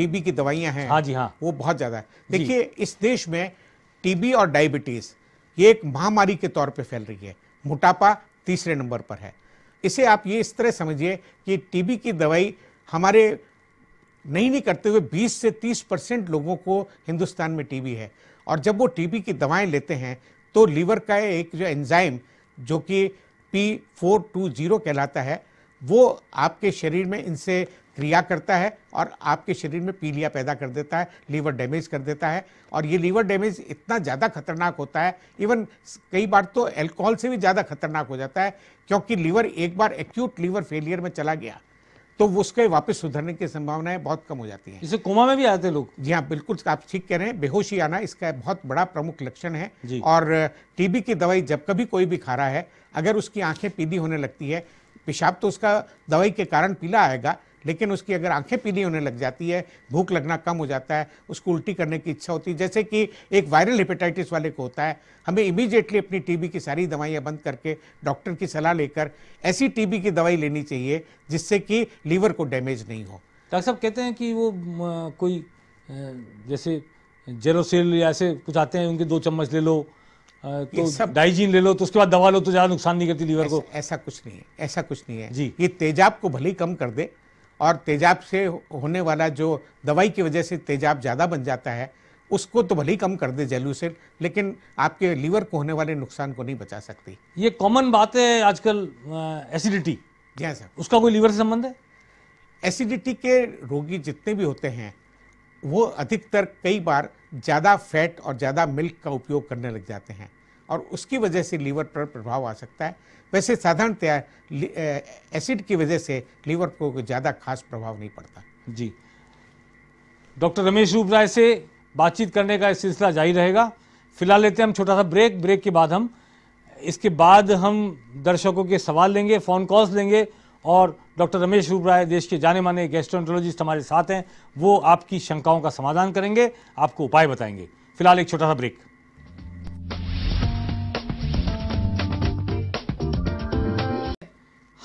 [SPEAKER 2] टीबी की दवाइयां हैं हाँ जी हाँ वो बहुत ज़्यादा है देखिए इस देश में टीबी और डायबिटीज़ ये एक महामारी के तौर पर फैल रही है मोटापा तीसरे नंबर पर है इसे आप ये इस तरह समझिए कि टीबी की दवाई हमारे नहीं नहीं करते हुए 20 से 30 परसेंट लोगों को हिंदुस्तान में टीबी है और जब वो टीबी की दवाएं लेते हैं तो लीवर का एक जो एंजाइम जो कि पी फोर टू जीरो कहलाता है वो आपके शरीर में इनसे क्रिया करता है और आपके शरीर में पीलिया पैदा कर देता है लीवर डैमेज कर देता है और ये लीवर डैमेज इतना ज़्यादा खतरनाक होता है इवन कई बार तो अल्कोहल से भी ज़्यादा खतरनाक हो जाता है क्योंकि लीवर एक बार एक्यूट लीवर फेलियर में चला गया तो उसके वापस सुधरने की संभावनाएं बहुत कम हो जाती है जैसे कोमा में भी आते लोग जी हाँ बिल्कुल आप ठीक कह रहे हैं बेहोशी आना इसका बहुत बड़ा प्रमुख लक्षण है और टीबी की दवाई जब कभी कोई भी खा रहा है अगर उसकी आंखें पीली होने लगती है पेशाब तो उसका दवाई के कारण पीला आएगा लेकिन उसकी अगर आंखें पीली होने लग जाती है भूख लगना कम हो जाता है उसको उल्टी करने की इच्छा होती है जैसे कि एक वायरल हेपेटाइटिस वाले को होता है हमें इमीजिएटली अपनी टीबी की सारी दवाइयाँ बंद करके डॉक्टर की सलाह लेकर ऐसी टीबी की दवाई लेनी चाहिए जिससे कि लीवर को डैमेज नहीं हो
[SPEAKER 1] डॉक्टर साहब कहते हैं कि वो कोई जैसे जेरोसिल या ऐसे कुछ आते हैं उनके दो चम्मच ले लो तो सब डाइजीन ले लो तो
[SPEAKER 2] उसके बाद दवा लो तो ज़्यादा नुकसान नहीं करती लीवर को ऐसा कुछ नहीं है ऐसा कुछ नहीं है जी ये तेजाब को भले ही कम कर दे और तेजाब से होने वाला जो दवाई की वजह से तेजाब ज़्यादा बन जाता है उसको तो भले ही कम कर दे से लेकिन आपके लीवर को होने वाले नुकसान को नहीं बचा सकती
[SPEAKER 1] ये कॉमन बात है आजकल एसिडिटी जी हाँ सर उसका कोई लीवर से संबंध है
[SPEAKER 2] एसिडिटी के रोगी जितने भी होते हैं वो अधिकतर कई बार ज़्यादा फैट और ज़्यादा मिल्क का उपयोग करने लग जाते हैं और उसकी वजह से लीवर पर प्रभाव आ सकता है वैसे साधारणतया एसिड की वजह से लीवर को ज़्यादा खास प्रभाव नहीं पड़ता जी डॉक्टर रमेश रूप राय से
[SPEAKER 1] बातचीत करने का सिलसिला जारी रहेगा फिलहाल लेते हैं हम छोटा सा ब्रेक ब्रेक के बाद हम इसके बाद हम दर्शकों के सवाल लेंगे फ़ोन कॉल्स लेंगे और डॉक्टर रमेश रूप राय देश के जाने माने गैस्ट्रोन्टोलॉजिस्ट हमारे साथ हैं वो आपकी शंकाओं का समाधान करेंगे आपको उपाय बताएंगे फिलहाल एक छोटा सा ब्रेक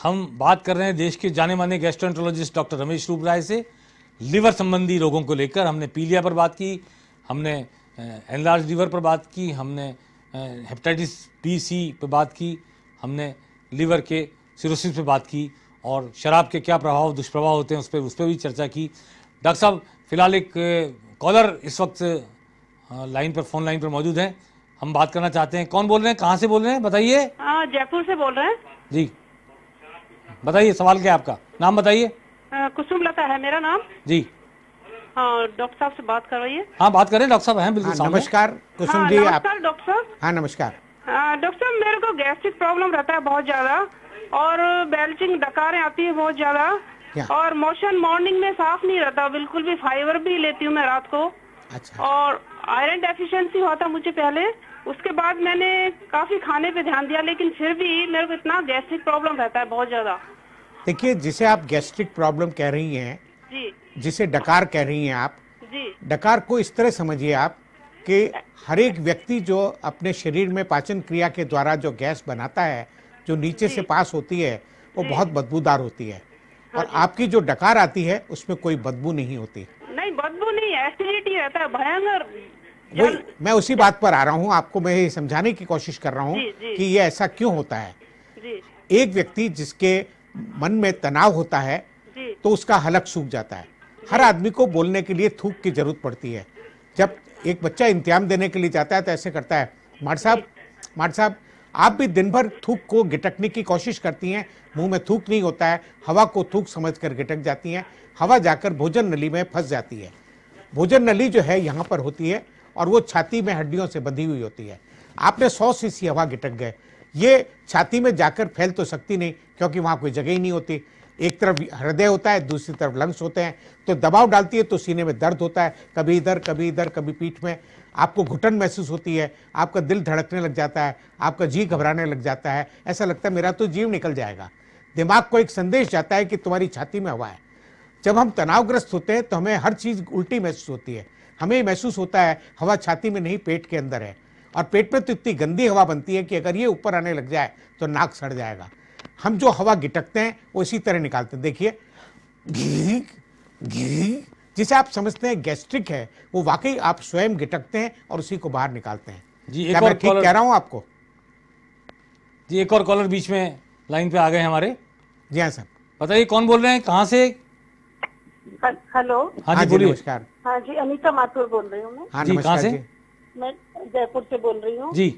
[SPEAKER 1] हम बात कर रहे हैं देश के जाने माने गैस्ट्रोएंट्रोलॉजिस्ट डॉक्टर रमेश रूप राय से लीवर संबंधी रोगों को लेकर हमने पीलिया पर बात की हमने एनलार्ज लीवर पर बात की हमने हेपेटाइटिस बी सी पर बात की हमने लीवर के सिरोसिस पर बात की और शराब के क्या प्रभाव दुष्प्रभाव होते हैं उस पर उस पर भी चर्चा की डॉक्टर साहब फिलहाल एक कॉलर इस वक्त लाइन पर फोन लाइन पर मौजूद हैं हम बात करना चाहते हैं कौन बोल रहे हैं कहाँ से बोल रहे हैं बताइए
[SPEAKER 3] हाँ, जयपुर से बोल रहे हैं
[SPEAKER 1] जी बताइए सवाल क्या आपका नाम बताइए
[SPEAKER 3] कुसुम लता है मेरा नाम जी हाँ डॉक्टर साहब से बात कर रही है
[SPEAKER 2] हाँ बात करें डॉक्टर साहब हैं बिल्कुल हाँ, नमस्कार कुसुम हाँ, जी आप डॉक्टर साहब हाँ नमस्कार
[SPEAKER 3] डॉक्टर साहब मेरे को गैस्ट्रिक प्रॉब्लम रहता है बहुत ज्यादा और बेल्चिंग डकारें आती है बहुत ज्यादा और मोशन मॉर्निंग में साफ नहीं रहता बिल्कुल भी फाइबर भी लेती हूँ मैं रात को अच्छा और आयरन डेफिशिएंसी हुआ था मुझे पहले उसके बाद मैंने काफी खाने पे ध्यान दिया लेकिन फिर भी मेरे को इतना गैस्ट्रिक प्रॉब्लम रहता है बहुत ज्यादा
[SPEAKER 2] देखिए जिसे आप गैस्ट्रिक प्रॉब्लम कह रही हैं जी जिसे डकार कह रही हैं आप जी डकार को इस तरह समझिए आप कि हर एक व्यक्ति जो अपने शरीर में पाचन क्रिया के द्वारा जो गैस बनाता है जो नीचे से पास होती है वो बहुत बदबूदार होती है हाँ और आपकी जो डकार आती है उसमें कोई बदबू नहीं होती
[SPEAKER 3] नहीं बदबू नहीं एसिडिटी रहता है भयंकर वही
[SPEAKER 2] मैं उसी बात पर आ रहा हूँ आपको मैं ये समझाने की कोशिश कर रहा हूँ कि ये ऐसा क्यों होता है एक व्यक्ति जिसके मन में तनाव होता है तो उसका हलक सूख जाता है हर आदमी को बोलने के लिए थूक की जरूरत पड़ती है जब एक बच्चा इंतजाम देने के लिए जाता है तो ऐसे करता है मार साहब मार साहब आप भी दिन भर थूक को गिटकने की कोशिश करती हैं मुंह में थूक नहीं होता है हवा को थूक समझकर गिटक जाती हैं हवा जाकर भोजन नली में फंस जाती है भोजन नली जो है यहाँ पर होती है और वो छाती में हड्डियों से बंधी हुई होती है आपने सौ सी हवा गिटक गए ये छाती में जाकर फैल तो सकती नहीं क्योंकि वहाँ कोई जगह ही नहीं होती एक तरफ हृदय होता है दूसरी तरफ लंग्स होते हैं तो दबाव डालती है तो सीने में दर्द होता है कभी इधर कभी इधर कभी पीठ में आपको घुटन महसूस होती है आपका दिल धड़कने लग जाता है आपका जी घबराने लग जाता है ऐसा लगता है मेरा तो जीव निकल जाएगा दिमाग को एक संदेश जाता है कि तुम्हारी छाती में हवा है जब हम तनावग्रस्त होते हैं तो हमें हर चीज़ उल्टी महसूस होती है हमें महसूस होता है हवा छाती में नहीं पेट के अंदर है और पेट में तो इतनी गंदी हवा बनती है कि अगर ये ऊपर आने लग जाए तो नाक सड़ जाएगा हम जो हवा गिटकते हैं वो इसी तरह निकालते हैं देखिए जिसे आप समझते हैं गैस्ट्रिक है वो वाकई आप स्वयं गिटकते हैं और उसी को बाहर निकालते हैं जी एक और कॉलर कह रहा हूं आपको
[SPEAKER 1] जी एक और कॉलर बीच में लाइन पे आ गए हमारे जी हाँ सर बताइए कौन बोल रहे हैं कहाँ से हेलो हाँ, हाँ जी बोलिए नमस्कार
[SPEAKER 3] हाँ जी अनीता माथुर बोल रही हूँ मैं हाँ जी कहाँ से मैं जयपुर से बोल रही हूँ जी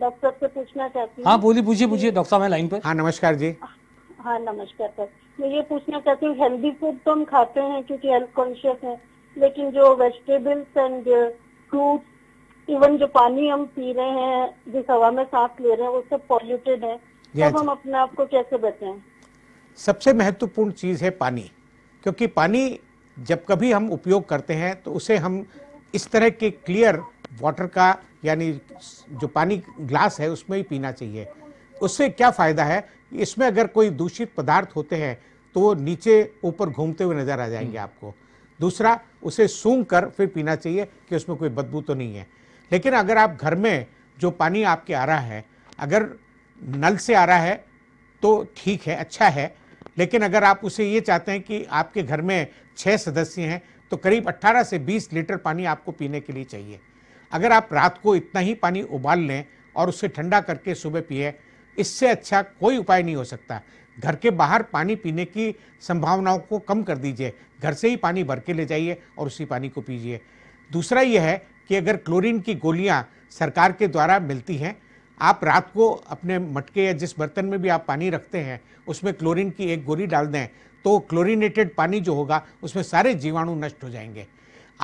[SPEAKER 3] डॉक्टर से पूछना चाहती हूँ हाँ बोलिए पूछिए पूछिए
[SPEAKER 1] डॉक्टर साहब लाइन पर हाँ नमस्कार जी
[SPEAKER 3] हाँ नमस्कार सर मैं ये पूछना चाहती हूँ हेल्दी फूड तो हम खाते हैं क्योंकि हेल्थ कॉन्शियस है लेकिन जो वेजिटेबल्स एंड फ्रूट इवन जो पानी हम पी रहे हैं जिस हवा में सांस ले रहे हैं वो सब पॉल्यूटेड है तो हम अपने आप को कैसे बचाएं
[SPEAKER 2] सबसे महत्वपूर्ण चीज है पानी क्योंकि पानी जब कभी हम उपयोग करते हैं तो उसे हम इस तरह के क्लियर वाटर का यानी जो पानी ग्लास है उसमें ही पीना चाहिए उससे क्या फ़ायदा है इसमें अगर कोई दूषित पदार्थ होते हैं तो वो नीचे ऊपर घूमते हुए नज़र आ जाएंगे हम्म। आपको दूसरा उसे सूंघ कर फिर पीना चाहिए कि उसमें कोई बदबू तो नहीं है लेकिन अगर आप घर में जो पानी आपके आ रहा है अगर नल से आ रहा है तो ठीक है अच्छा है लेकिन अगर आप उसे ये चाहते हैं कि आपके घर में छः सदस्य हैं तो करीब 18 से 20 लीटर पानी आपको पीने के लिए चाहिए अगर आप रात को इतना ही पानी उबाल लें और उसे ठंडा करके सुबह पिए इससे अच्छा कोई उपाय नहीं हो सकता घर के बाहर पानी पीने की संभावनाओं को कम कर दीजिए घर से ही पानी भर के ले जाइए और उसी पानी को पीजिए दूसरा यह है कि अगर क्लोरीन की गोलियां सरकार के द्वारा मिलती हैं आप रात को अपने मटके या जिस बर्तन में भी आप पानी रखते हैं उसमें क्लोरीन की एक गोली डाल दें तो क्लोरीनेटेड पानी जो होगा उसमें सारे जीवाणु नष्ट हो जाएंगे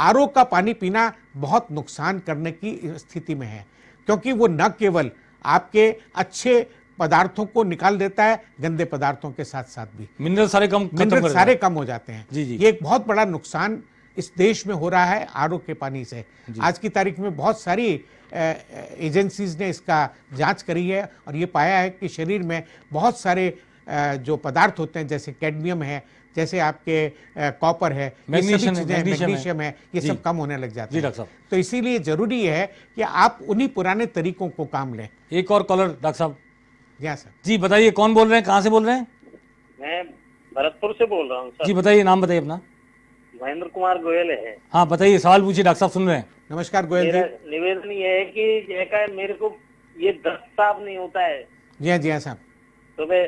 [SPEAKER 2] आर का पानी पीना बहुत नुकसान करने की स्थिति में है क्योंकि वो न केवल आपके अच्छे पदार्थों को निकाल देता है गंदे पदार्थों के साथ साथ भी मिनरल सारे कम मिनरल सारे कम हो जाते हैं जी जी ये एक बहुत बड़ा नुकसान इस देश में हो रहा है आर के पानी से आज की तारीख में बहुत सारी एजेंसीज ने इसका जांच करी है और ये पाया है कि शरीर में बहुत सारे जो पदार्थ होते हैं जैसे कैडमियम है जैसे आपके कॉपर है मैग्नीशियम है है, है ये सब कम होने लग जाते हैं तो इसीलिए जरूरी है कि आप उन्हीं पुराने तरीकों को काम लें
[SPEAKER 1] एक और कॉलर डॉक्टर साहब जी हाँ, सर जी बताइए कौन बोल रहे हैं कहाँ से बोल रहे हैं
[SPEAKER 2] मैं भरतपुर
[SPEAKER 3] से बोल रहा हूँ जी बताइए नाम बताइए अपना महेंद्र कुमार गोयल है
[SPEAKER 1] हाँ बताइए सवाल पूछिए डॉक्टर साहब सुन
[SPEAKER 2] रहे हैं नमस्कार गोयल जी
[SPEAKER 3] निवेदन ये है कि जैका मेरे को ये दस्त साफ नहीं होता है जी हाँ जी हाँ साहब सुबह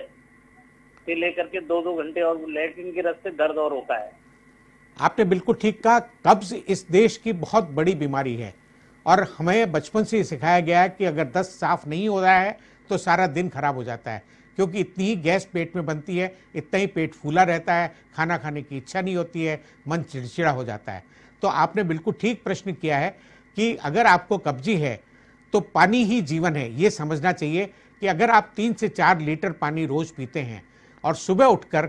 [SPEAKER 3] से लेकर के दो दो घंटे और लेटरिन के रस्ते दर्द और होता है
[SPEAKER 2] आपने बिल्कुल ठीक कहा कब्ज इस देश की बहुत बड़ी बीमारी है और हमें बचपन से सिखाया गया है कि अगर दस्त साफ नहीं हो रहा है तो सारा दिन खराब हो जाता है क्योंकि इतनी ही गैस पेट में बनती है इतना ही पेट फूला रहता है खाना खाने की इच्छा नहीं होती है मन चिड़चिड़ा हो जाता है तो आपने बिल्कुल ठीक प्रश्न किया है कि अगर आपको कब्जी है तो पानी ही जीवन है ये समझना चाहिए कि अगर आप तीन से चार लीटर पानी रोज पीते हैं और सुबह उठकर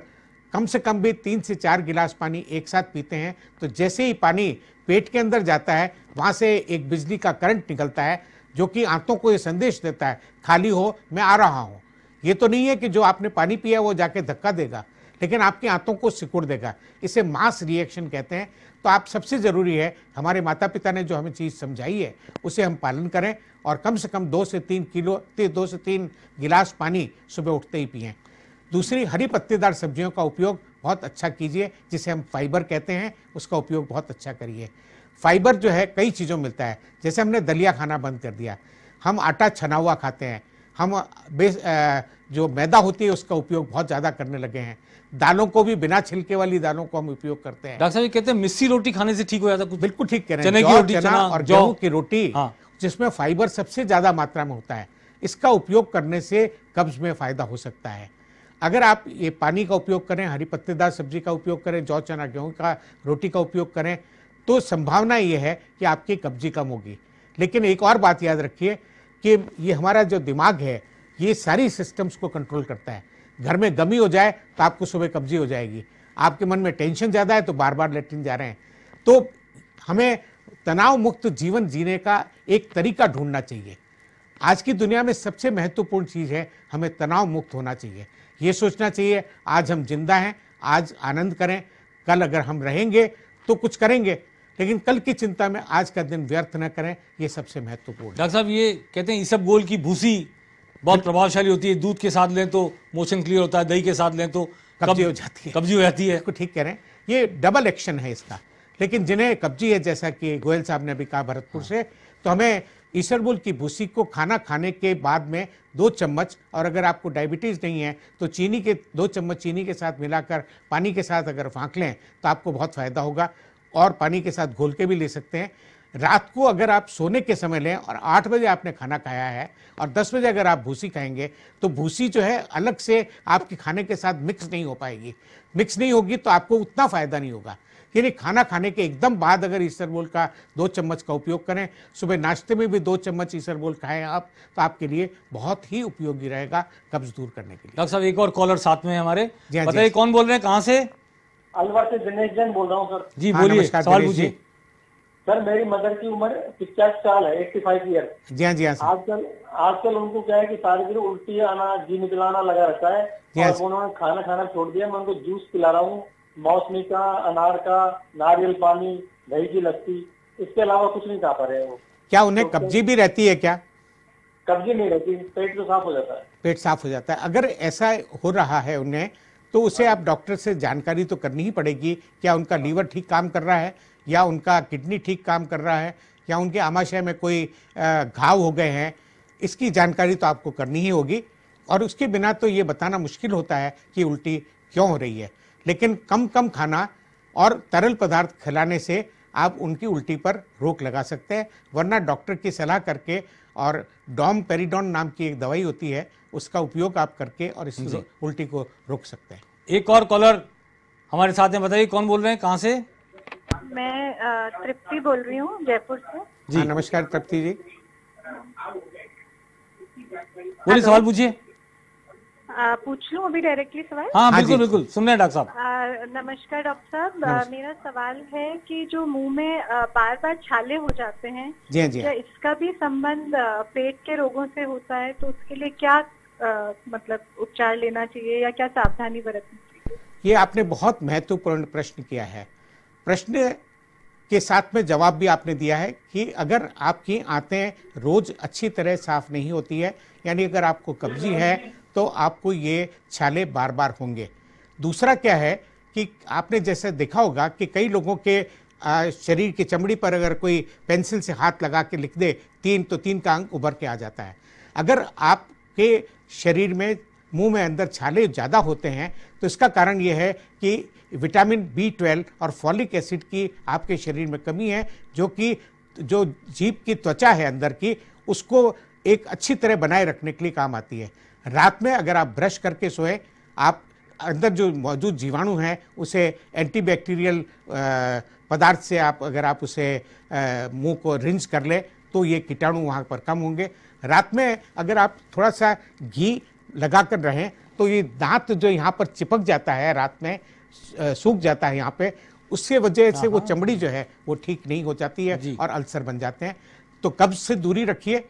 [SPEAKER 2] कम से कम भी तीन से चार गिलास पानी एक साथ पीते हैं तो जैसे ही पानी पेट के अंदर जाता है वहाँ से एक बिजली का करंट निकलता है जो कि आंतों को ये संदेश देता है खाली हो मैं आ रहा हूँ ये तो नहीं है कि जो आपने पानी पिया वो जाके धक्का देगा लेकिन आपकी आंतों को सिकुड़ देगा इसे मास रिएक्शन कहते हैं तो आप सबसे ज़रूरी है हमारे माता पिता ने जो हमें चीज़ समझाई है उसे हम पालन करें और कम से कम दो से तीन किलो दो से तीन गिलास पानी सुबह उठते ही पिएँ दूसरी हरी पत्तेदार सब्जियों का उपयोग बहुत अच्छा कीजिए जिसे हम फाइबर कहते हैं उसका उपयोग बहुत अच्छा करिए फाइबर जो है कई चीज़ों मिलता है जैसे हमने दलिया खाना बंद कर दिया हम आटा छना हुआ खाते हैं हम बेस जो मैदा होती है उसका उपयोग बहुत ज़्यादा करने लगे हैं दालों को भी बिना छिलके वाली दालों को हम उपयोग करते हैं
[SPEAKER 1] डॉक्टर साहब कहते हैं मिस्सी रोटी खाने से ठीक हो जाता है बिल्कुल ठीक कह रहे हैं की रोटी चना और गेहूँ
[SPEAKER 2] की रोटी हाँ। जिसमें फाइबर सबसे ज़्यादा मात्रा में होता है इसका उपयोग करने से कब्ज में फ़ायदा हो सकता है अगर आप ये पानी का उपयोग करें हरी पत्तेदार सब्जी का उपयोग करें जौ चना गेहूँ का रोटी का उपयोग करें तो संभावना ये है कि आपकी कब्जी कम होगी लेकिन एक और बात याद रखिए कि ये हमारा जो दिमाग है ये सारी सिस्टम्स को कंट्रोल करता है घर में गमी हो जाए तो आपको सुबह कब्जी हो जाएगी आपके मन में टेंशन ज़्यादा है तो बार बार लेटरिन जा रहे हैं तो हमें तनाव मुक्त जीवन जीने का एक तरीका ढूंढना चाहिए आज की दुनिया में सबसे महत्वपूर्ण चीज़ है हमें तनाव मुक्त होना चाहिए ये सोचना चाहिए आज हम जिंदा हैं आज आनंद करें कल अगर हम रहेंगे तो कुछ करेंगे लेकिन कल की चिंता में आज का दिन व्यर्थ न करें ये सबसे महत्वपूर्ण
[SPEAKER 1] डॉक्टर साहब ये कहते हैं इसब गोल की भूसी बहुत प्रभावशाली होती है दूध के साथ लें तो मोशन क्लियर होता है दही के साथ लें तो कब्जी हो जाती है कब्जी हो
[SPEAKER 2] जाती है ठीक कह रहे हैं ये डबल एक्शन है इसका लेकिन जिन्हें कब्जी है जैसा कि गोयल साहब ने अभी कहा भरतपुर से तो हमें ईसरबुल की भूसी को खाना खाने के बाद में दो चम्मच और अगर आपको डायबिटीज़ नहीं है तो चीनी के दो चम्मच चीनी के साथ मिलाकर पानी के साथ अगर फाँक लें तो आपको बहुत फ़ायदा होगा और पानी के साथ घोल के भी ले सकते हैं रात को अगर आप सोने के समय लें और आठ बजे आपने खाना खाया है और दस बजे अगर आप भूसी खाएंगे तो भूसी जो है अलग से आपके खाने के साथ मिक्स नहीं हो पाएगी मिक्स नहीं होगी तो आपको उतना फ़ायदा नहीं होगा यानी खाना खाने के एकदम बाद अगर बोल का दो चम्मच का उपयोग करें सुबह नाश्ते में भी दो चम्मच बोल खाएं आप तो आपके लिए बहुत ही उपयोगी रहेगा कब्ज दूर करने के लिए
[SPEAKER 1] डॉक्टर साहब एक और कॉलर साथ में हमारे हाँ बताइए कौन बोल रहे हैं कहाँ से
[SPEAKER 3] अलवर से दिनेश जैन बोल रहा हूँ सर जी
[SPEAKER 2] हाँ, बोलिए सवाल पूछिए
[SPEAKER 3] सर मेरी मदर की उम्र पचास साल है एट्टी फाइव ईयर जी हाँ जी हाँ आजकल आजकल उनको क्या है कि सारी उल्टी आना जी निकलाना लगा रहता है हाँ, और उन्होंने खाना खाना छोड़ दिया मैं उनको जूस पिला रहा हूँ मौसमी का अनार का नारियल पानी दही की लस्सी इसके अलावा कुछ नहीं खा पा रहे वो
[SPEAKER 2] क्या उन्हें तो कब्जी भी रहती है क्या
[SPEAKER 3] कब्जी नहीं रहती पेट तो साफ हो जाता है
[SPEAKER 2] पेट साफ हो जाता है अगर ऐसा हो रहा है उन्हें तो उसे आप डॉक्टर से जानकारी तो करनी ही पड़ेगी क्या उनका लीवर ठीक काम कर रहा है या उनका किडनी ठीक काम कर रहा है या उनके आमाशय में कोई घाव हो गए हैं इसकी जानकारी तो आपको करनी ही होगी और उसके बिना तो ये बताना मुश्किल होता है कि उल्टी क्यों हो रही है लेकिन कम कम खाना और तरल पदार्थ खिलाने से आप उनकी उल्टी पर रोक लगा सकते हैं वरना डॉक्टर की सलाह करके और डॉम पेरीडॉन नाम की एक दवाई होती है उसका उपयोग आप करके और इस उल्टी को रोक सकते हैं एक और कॉलर
[SPEAKER 1] हमारे साथ में बताइए कौन बोल रहे हैं कहाँ से
[SPEAKER 3] मैं तृप्ति बोल रही हूँ जयपुर से
[SPEAKER 1] जी हाँ, नमस्कार तृप्ति जी बोलिए सवाल पूछिए
[SPEAKER 3] पूछ लूँ अभी डायरेक्टली सवाल हाँ, हाँ बिल्कुल
[SPEAKER 1] बिल्कुल सुन रहे हैं डॉक्टर
[SPEAKER 3] साहब नमस्कार डॉक्टर साहब मेरा सवाल है कि जो मुंह में बार बार छाले हो जाते हैं जी हाँ जी इसका भी संबंध पेट के रोगों से होता है तो उसके लिए क्या मतलब उपचार लेना चाहिए या क्या सावधानी बरतनी
[SPEAKER 2] चाहिए ये आपने बहुत महत्वपूर्ण प्रश्न किया है प्रश्न के साथ में जवाब भी आपने दिया है कि अगर आपकी आंतें रोज अच्छी तरह साफ नहीं होती है यानी अगर आपको कब्जी है तो आपको ये छाले बार बार होंगे दूसरा क्या है कि आपने जैसे देखा होगा कि कई लोगों के शरीर की चमड़ी पर अगर कोई पेंसिल से हाथ लगा के लिख दे तीन तो तीन का अंक उभर के आ जाता है अगर आपके शरीर में मुंह में अंदर छाले ज़्यादा होते हैं तो इसका कारण यह है कि विटामिन बी ट्वेल्व और फॉलिक एसिड की आपके शरीर में कमी है जो कि जो जीप की त्वचा है अंदर की उसको एक अच्छी तरह बनाए रखने के लिए काम आती है रात में अगर आप ब्रश करके सोए आप अंदर जो मौजूद जीवाणु हैं उसे एंटीबैक्टीरियल पदार्थ से आप अगर आप उसे मुंह को रिंज कर ले तो ये कीटाणु वहाँ पर कम होंगे रात में अगर आप थोड़ा सा घी लगा कर रहें तो ये दांत जो यहाँ पर चिपक जाता है रात में सूख जाता है यहाँ पे उसके वजह से वो हाँ, हाँ। चमड़ी जो है वो ठीक नहीं हो जाती है और अल्सर बन जाते हैं तो कब्ज से दूरी रखिए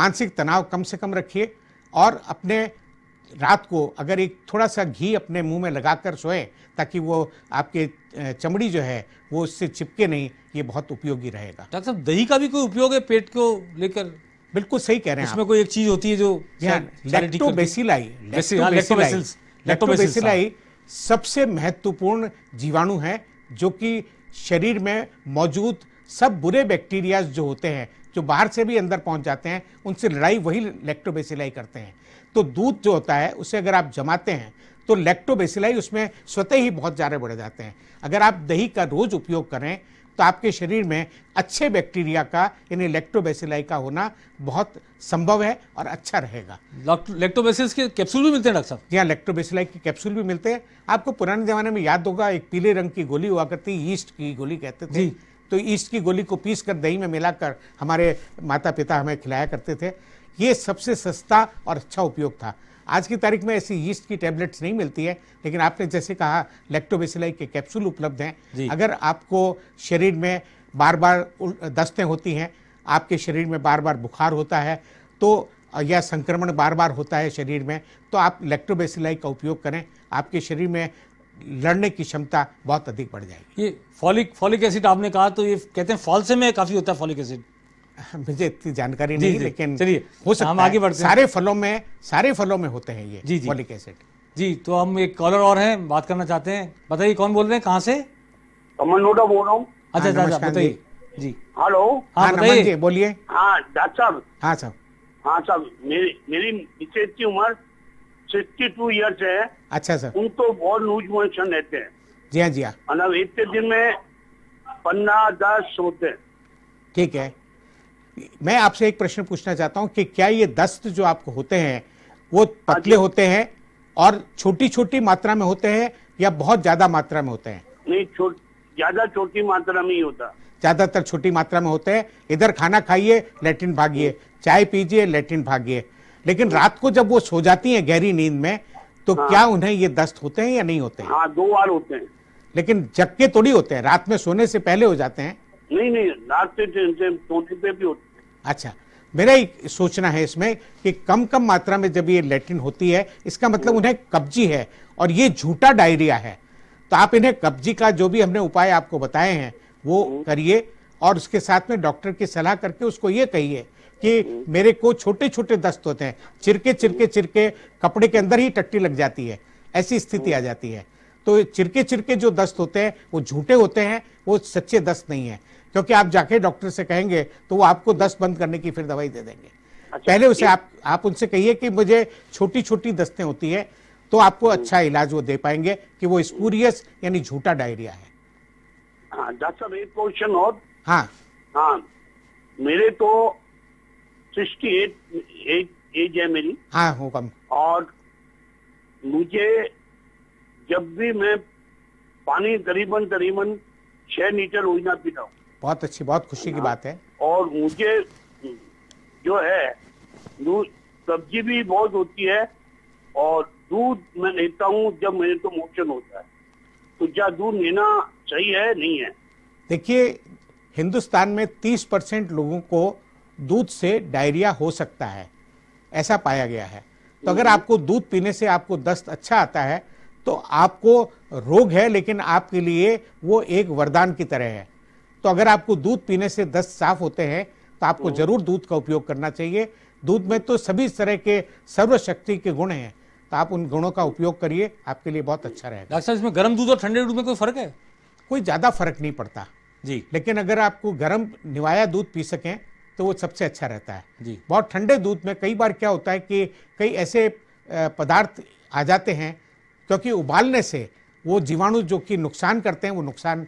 [SPEAKER 2] मानसिक तनाव कम से कम रखिए और अपने रात को अगर एक थोड़ा सा घी अपने मुंह में लगाकर सोएं ताकि वो आपके चमड़ी जो है वो उससे चिपके नहीं ये बहुत उपयोगी रहेगा डॉक्टर साहब दही का भी कोई उपयोग है पेट को लेकर बिल्कुल सही कह रहे हैं इसमें कोई एक चीज होती है जो लेक्टोबेसिलाई हाँ, लेक्टोबेसिलाई हाँ। सबसे महत्वपूर्ण जीवाणु है जो कि शरीर में मौजूद सब बुरे बैक्टीरियाज जो होते हैं जो बाहर से भी अंदर पहुंच जाते हैं उनसे लड़ाई वही लेक्टोबेसिलाई करते हैं तो दूध जो होता है उसे अगर आप जमाते हैं तो लेक्टोबेसिलाई उसमें स्वतः ही बहुत ज़्यादा बढ़ जाते हैं अगर आप दही का रोज़ उपयोग करें तो आपके शरीर में अच्छे बैक्टीरिया का यानी लेक्टोबेसिलाई का होना बहुत संभव है और अच्छा रहेगा लैक्टोबेसिस के कैप्सूल भी मिलते हैं डॉक्टर साहब जी हाँ लैक्टोबेसिलाई के कैप्सूल भी मिलते हैं आपको पुराने ज़माने में याद होगा एक पीले रंग की गोली हुआ करती ईस्ट की गोली कहते थे तो ईस्ट की गोली को पीस कर दही में मिलाकर हमारे माता पिता हमें खिलाया करते थे ये सबसे सस्ता और अच्छा उपयोग था आज की तारीख में ऐसी यीस्ट की टैबलेट्स नहीं मिलती है लेकिन आपने जैसे कहा लेक्टोबेसिलाई के कैप्सूल उपलब्ध हैं अगर आपको शरीर में बार बार दस्तें होती हैं आपके शरीर में बार बार बुखार होता है तो या संक्रमण बार बार होता है शरीर में तो आप लेक्टोबेसिलाई का उपयोग करें आपके शरीर में लड़ने की क्षमता बहुत अधिक बढ़ जाएगी ये
[SPEAKER 1] फॉलिक फॉलिक एसिड आपने कहा तो ये कहते हैं फॉल्से में काफ़ी होता है फॉलिक एसिड मुझे इतनी जानकारी नहीं लेकिन चलिए हो सकता हम आगे बढ़ते सारे फलों में सारे फलों में होते हैं ये जी जी फॉलिक एसिड जी तो हम एक कॉलर और हैं बात करना चाहते हैं बताइए कौन बोल रहे हैं कहाँ से अमन नोडा बोल रहा हूँ अच्छा हाँ, अच्छा, अच्छा बताइए जी हेलो हाँ, हाँ बताइए बोलिए हाँ डॉक्टर साहब हाँ सर हाँ साहब मेरी मेरी मिसेज
[SPEAKER 3] की उम्र सिक्सटी टू ईयर्स है अच्छा सर उनको तो बहुत लूज मोशन रहते हैं जी हाँ जी हाँ मतलब इतने दिन में पन्ना दस होते हैं
[SPEAKER 2] ठीक है मैं आपसे एक प्रश्न पूछना चाहता हूँ कि क्या ये दस्त जो आपको होते हैं वो पतले हाँ होते हैं और छोटी छोटी मात्रा में होते हैं या बहुत ज्यादा मात्रा में होते हैं
[SPEAKER 3] नहीं छोट ज्यादा छोटी मात्रा में ही होता
[SPEAKER 2] ज्यादातर छोटी मात्रा में होते हैं इधर खाना खाइए लेटिन भागिए चाय पीजिए लेटिन भागिए लेकिन रात को जब वो सो जाती हैं गहरी नींद में तो हाँ। क्या उन्हें ये दस्त होते हैं या नहीं होते हैं
[SPEAKER 3] हाँ, दो बार होते हैं
[SPEAKER 2] लेकिन जग के थोड़ी होते हैं रात में सोने से पहले हो जाते हैं
[SPEAKER 3] नहीं नहीं रात से सोने पे भी होते
[SPEAKER 2] अच्छा मेरा एक सोचना है इसमें कि कम कम मात्रा में जब ये लेटिन होती है इसका मतलब उन्हें कब्जी है और ये झूठा डायरिया है तो आप इन्हें कब्जी का जो भी हमने उपाय आपको बताए हैं वो हम्म। करिए और उसके साथ में डॉक्टर की सलाह करके उसको ये कहिए कि हम्म। मेरे को छोटे छोटे दस्त होते हैं चिरके चिरके चिरके कपड़े के अंदर ही टट्टी लग जाती है ऐसी स्थिति आ हम्म। जाती है तो चिरके चिरके जो दस्त होते हैं वो झूठे होते हैं वो सच्चे दस्त नहीं है क्योंकि आप जाके डॉक्टर से कहेंगे तो वो आपको दस बंद करने की फिर दवाई दे देंगे अच्छा, पहले उसे आप आप उनसे कहिए कि मुझे छोटी छोटी दस्तें होती है तो आपको हम्म। अच्छा इलाज वो दे पाएंगे कि वो स्पूरियस यानी झूठा डायरिया है
[SPEAKER 3] हाँ और हाँ हाँ मेरे तो सिक्सटी एट एज है मेरी हाँ हो कम और मुझे जब भी मैं पानी करीबन करीबन छह लीटर उजना पीता हूँ
[SPEAKER 2] बहुत अच्छी बहुत खुशी की हाँ। बात है
[SPEAKER 3] और मुझे जो है दूध सब्जी भी बहुत होती है और दूध मैं लेता हूँ जब मेरे को तो मोशन होता है तो क्या दूध लेना सही है नहीं है
[SPEAKER 2] देखिए हिंदुस्तान में 30 परसेंट लोगों को दूध से डायरिया हो सकता है ऐसा पाया गया है तो अगर हम्म। आपको दूध पीने से आपको दस्त अच्छा आता है तो आपको रोग है लेकिन आपके लिए वो एक वरदान की तरह है तो अगर आपको दूध पीने से दस्त साफ होते हैं तो आपको तो जरूर दूध का उपयोग करना चाहिए दूध में तो सभी तरह के सर्वशक्ति के गुण हैं तो आप उन गुणों का उपयोग करिए आपके लिए बहुत अच्छा रहेगा डॉक्टर साहब इसमें गर्म दूध और ठंडे दूध में कोई फर्क है कोई ज़्यादा फर्क नहीं पड़ता जी लेकिन अगर आपको गर्म निवाया दूध पी सकें तो वो सबसे अच्छा रहता है जी बहुत ठंडे दूध में कई बार क्या होता है कि कई ऐसे पदार्थ आ जाते हैं क्योंकि उबालने से वो जीवाणु जो कि नुकसान करते हैं वो नुकसान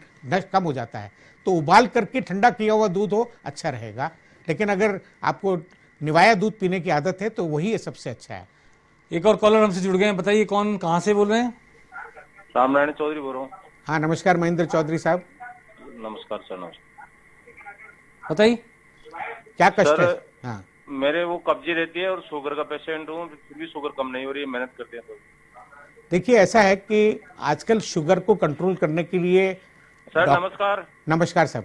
[SPEAKER 2] कम हो जाता है तो उबाल करके ठंडा किया हुआ दूध हो अच्छा रहेगा लेकिन अगर आपको निवाया दूध पीने की आदत है तो वही है सबसे अच्छा है
[SPEAKER 1] एक और कॉलर हमसे जुड़ गए हैं बताइए कौन कहाँ से बोल रहे हैं राम नारायण चौधरी बोल रहा हूँ
[SPEAKER 2] हाँ नमस्कार महेंद्र चौधरी साहब
[SPEAKER 1] नमस्कार सर नमस्कार
[SPEAKER 2] बताइए क्या कष्ट है हाँ
[SPEAKER 1] मेरे वो कब्जी रहती है और शुगर का पेशेंट हूँ फिर भी शुगर कम नहीं हो रही है मेहनत करते हैं तो
[SPEAKER 2] देखिए ऐसा है कि आजकल शुगर को कंट्रोल करने के लिए
[SPEAKER 1] सर नमस्कार
[SPEAKER 2] नमस्कार साहब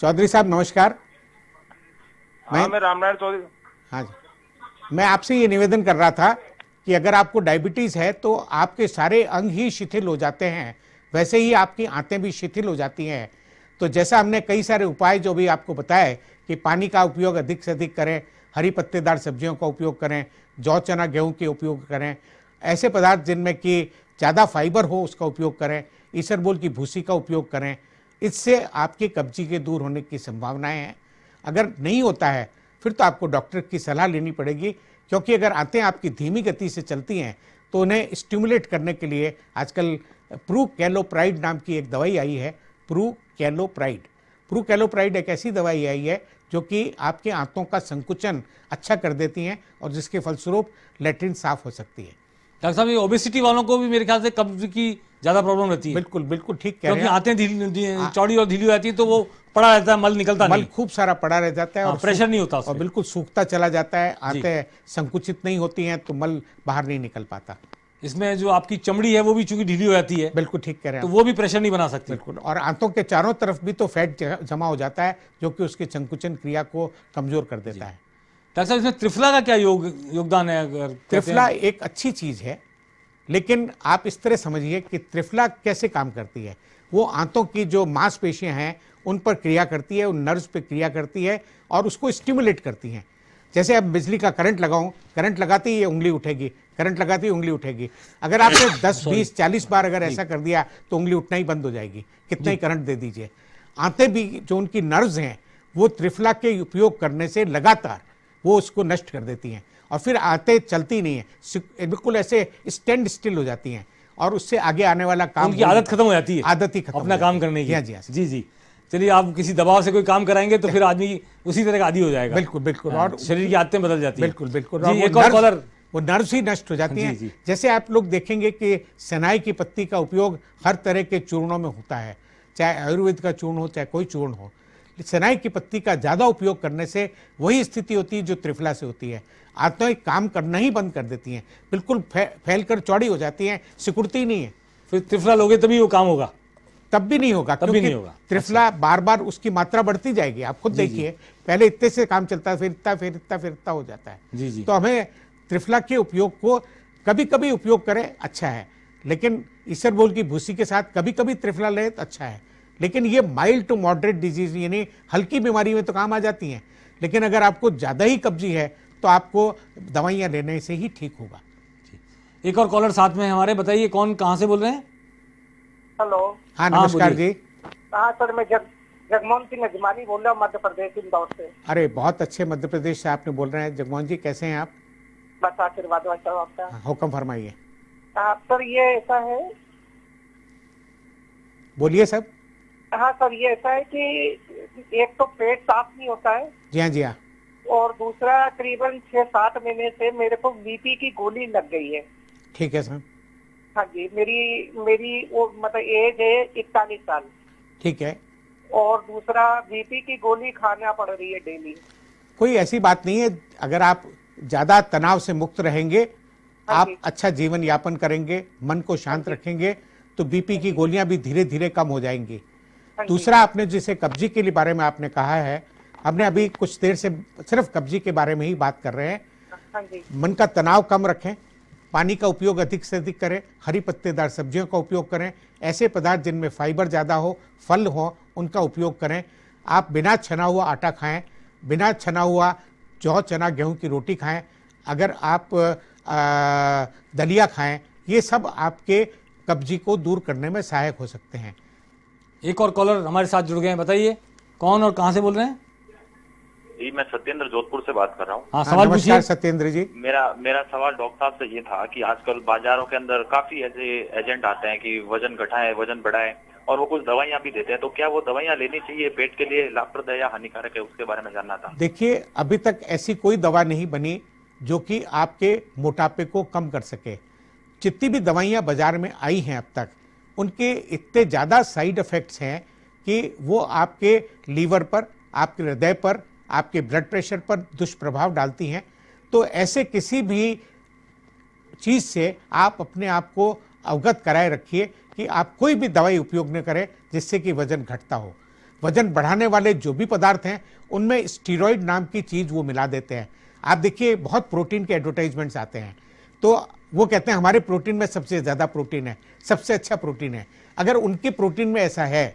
[SPEAKER 2] चौधरी साहब नमस्कार मैं
[SPEAKER 1] मैं रामनारायण चौधरी
[SPEAKER 2] हाँ जी मैं आपसे ये निवेदन कर रहा था कि अगर आपको डायबिटीज है तो आपके सारे अंग ही शिथिल हो जाते हैं वैसे ही आपकी आंतें भी शिथिल हो जाती हैं तो जैसा हमने कई सारे उपाय जो भी आपको बताए कि पानी का उपयोग अधिक से अधिक करें हरी पत्तेदार सब्जियों का उपयोग करें जौ चना गेहूं के उपयोग करें ऐसे पदार्थ जिनमें कि ज़्यादा फाइबर हो उसका उपयोग करें ईसरबोल की भूसी का उपयोग करें इससे आपके कब्जी के दूर होने की संभावनाएं हैं अगर नहीं होता है फिर तो आपको डॉक्टर की सलाह लेनी पड़ेगी क्योंकि अगर आते आपकी धीमी गति से चलती हैं तो उन्हें स्टिमुलेट करने के लिए आजकल प्रू कैलोप्राइड नाम की एक दवाई आई है प्रू कैलोप्राइड प्रू कैलोप्राइड एक ऐसी दवाई आई है जो कि आपके आंतों का संकुचन अच्छा कर देती हैं और जिसके फलस्वरूप लेटरिन साफ हो सकती है
[SPEAKER 1] डॉक्टर साहब ये ओबेसिटी वालों को भी मेरे ख्याल से कब्ज की ज्यादा प्रॉब्लम रहती है बिल्कुल बिल्कुल ठीक कह क्योंकि आते हैं हाँ। चौड़ी और ढीली आती है तो वो पड़ा रहता है मल निकलता मल
[SPEAKER 2] खूब सारा पड़ा रह जाता है हाँ, और प्रेशर नहीं होता और बिल्कुल सूखता चला जाता है आते संकुचित नहीं होती है तो मल बाहर नहीं निकल पाता
[SPEAKER 1] इसमें जो आपकी चमड़ी है वो भी चूंकि ढीली हो जाती है बिल्कुल ठीक कह रहे हैं
[SPEAKER 2] तो वो भी प्रेशर नहीं बना सकती बिल्कुल और आंतों के चारों तरफ भी तो फैट जमा हो जाता है जो कि उसके संकुचन क्रिया को कमजोर कर देता है डॉक्टर साहब इसमें त्रिफला का क्या योग योगदान है अगर त्रिफला एक अच्छी चीज़ है लेकिन आप इस तरह समझिए कि त्रिफला कैसे काम करती है वो आंतों की जो मांसपेशियां हैं उन पर क्रिया करती है उन नर्व्स पर क्रिया करती है और उसको स्टिमुलेट करती हैं जैसे आप बिजली का करंट लगाऊं करंट लगाते ही ये उंगली उठेगी करंट लगाते ही उंगली उठेगी अगर आपने 10, 20, 40 बार अगर ऐसा कर दिया तो उंगली उठना ही बंद हो जाएगी कितना ही करंट दे दीजिए आते भी जो उनकी नर्व्स हैं वो त्रिफला के उपयोग करने से लगातार वो उसको नष्ट कर देती हैं और फिर आते चलती नहीं है बिल्कुल ऐसे स्टैंड स्टिल हो जाती हैं और उससे आगे आने वाला काम की आदत खत्म हो जाती है आदत ही खत्म अपना काम करने की हाँ जी हाँ जी जी जी चलिए आप किसी दबाव से कोई काम कराएंगे तो फिर आदमी उसी तरह का आदि हो जाएगा बिल्कुल बिल्कुल हाँ, और शरीर की आदतें बदल जाती है बिल्कुल बिल्कुल कॉलर वो नर्व्स ही नष्ट हो जाती हैं जैसे आप लोग देखेंगे कि सेनाई की पत्ती का उपयोग हर तरह के चूर्णों में होता है चाहे आयुर्वेद का चूर्ण हो चाहे कोई चूर्ण हो सेनाई की पत्ती का ज़्यादा उपयोग करने से वही स्थिति होती है जो त्रिफला से होती है आत्माएं काम करना ही बंद कर देती हैं बिल्कुल फैल कर चौड़ी हो जाती हैं सिकुड़ती नहीं है फिर त्रिफला लोगे तभी वो काम होगा तब भी नहीं होगा तब भी नहीं होगा त्रिफला अच्छा। बार बार उसकी मात्रा बढ़ती जाएगी आप खुद देखिए पहले इतने से काम चलता है फिर इतना फिर इतना फिर इतना हो जाता है जी जी तो हमें त्रिफला के उपयोग को कभी कभी उपयोग करें अच्छा है लेकिन ईश्वर बोल की भूसी के साथ कभी कभी त्रिफला लें तो अच्छा है लेकिन ये माइल्ड टू मॉडरेट डिजीज यानी हल्की बीमारी में तो काम आ जाती हैं लेकिन अगर आपको ज़्यादा ही कब्जी है तो आपको दवाइयाँ लेने से ही ठीक होगा एक और कॉलर साथ में हमारे बताइए कौन कहाँ से बोल रहे हैं
[SPEAKER 3] हेलो हाँ, हाँ नमस्कार जी हाँ सर मैं जग जगमोहन सिंह अजमानी बोल रहा हूँ मध्य प्रदेश इंदौर से
[SPEAKER 2] अरे बहुत अच्छे मध्य प्रदेश से आपने बोल रहे हैं जगमोहन जी कैसे हैं आप
[SPEAKER 3] बस आशीर्वाद आपका
[SPEAKER 2] हाँ, हुक्म फरमाइए
[SPEAKER 3] हाँ, सर ये ऐसा है बोलिए सर हाँ सर ये ऐसा है कि एक तो पेट साफ नहीं होता है जी हाँ जी हाँ और दूसरा करीबन छह सात महीने से मेरे को बीपी की गोली लग गई है ठीक है सर हाँ जी मेरी मेरी वो मतलब एज है इकतालीस साल ठीक है और दूसरा बीपी की गोली खाना पड़ रही है डेली
[SPEAKER 2] कोई ऐसी बात नहीं है अगर आप ज्यादा तनाव से मुक्त रहेंगे हाँ आप अच्छा जीवन यापन करेंगे मन को शांत हाँ रखेंगे तो बीपी की गोलियां भी धीरे धीरे कम हो जाएंगी दूसरा आपने जिसे कब्जी के लिए बारे में आपने कहा है हमने अभी कुछ देर से सिर्फ कब्जी के बारे में ही बात कर रहे हैं मन का तनाव कम रखें पानी का उपयोग अधिक से अधिक करें हरी पत्तेदार सब्जियों का उपयोग करें ऐसे पदार्थ जिनमें फाइबर ज़्यादा हो फल हो उनका उपयोग करें आप बिना छना हुआ आटा खाएं बिना छना हुआ जौ चना गेहूं की रोटी खाएं अगर आप आ, दलिया खाएं ये सब आपके कब्जी को दूर करने में सहायक हो सकते हैं एक और कॉलर हमारे साथ जुड़ गए हैं बताइए कौन और कहाँ से बोल रहे
[SPEAKER 1] हैं जी
[SPEAKER 3] मैं सत्येंद्र जोधपुर से बात
[SPEAKER 1] कर रहा हूँ हाँ सवाल पूछिए सत्येंद्र जी मेरा
[SPEAKER 3] मेरा सवाल डॉक्टर साहब से ये था कि आजकल बाजारों के अंदर काफी ऐसे एजेंट आते हैं कि वजन घटाएं वजन बढ़ाएं और वो कुछ दवाइयाँ भी देते हैं तो क्या वो दवाइयाँ लेनी चाहिए पेट के लिए लाभप्रद या
[SPEAKER 1] हानिकारक है उसके बारे में जानना था
[SPEAKER 2] देखिए अभी तक ऐसी कोई दवा नहीं बनी जो कि आपके मोटापे को कम कर सके जितनी भी दवाइयाँ बाजार में आई हैं अब तक उनके इतने ज़्यादा साइड इफ़ेक्ट्स हैं कि वो आपके लीवर पर आपके हृदय पर आपके ब्लड प्रेशर पर दुष्प्रभाव डालती हैं तो ऐसे किसी भी चीज़ से आप अपने आप को अवगत कराए रखिए कि आप कोई भी दवाई उपयोग न करें जिससे कि वज़न घटता हो वज़न बढ़ाने वाले जो भी पदार्थ हैं उनमें स्टीरोइड नाम की चीज़ वो मिला देते हैं आप देखिए बहुत प्रोटीन के एडवर्टाइजमेंट्स आते हैं तो वो कहते हैं हमारे प्रोटीन में सबसे ज़्यादा प्रोटीन है सबसे अच्छा प्रोटीन है अगर उनके प्रोटीन में ऐसा है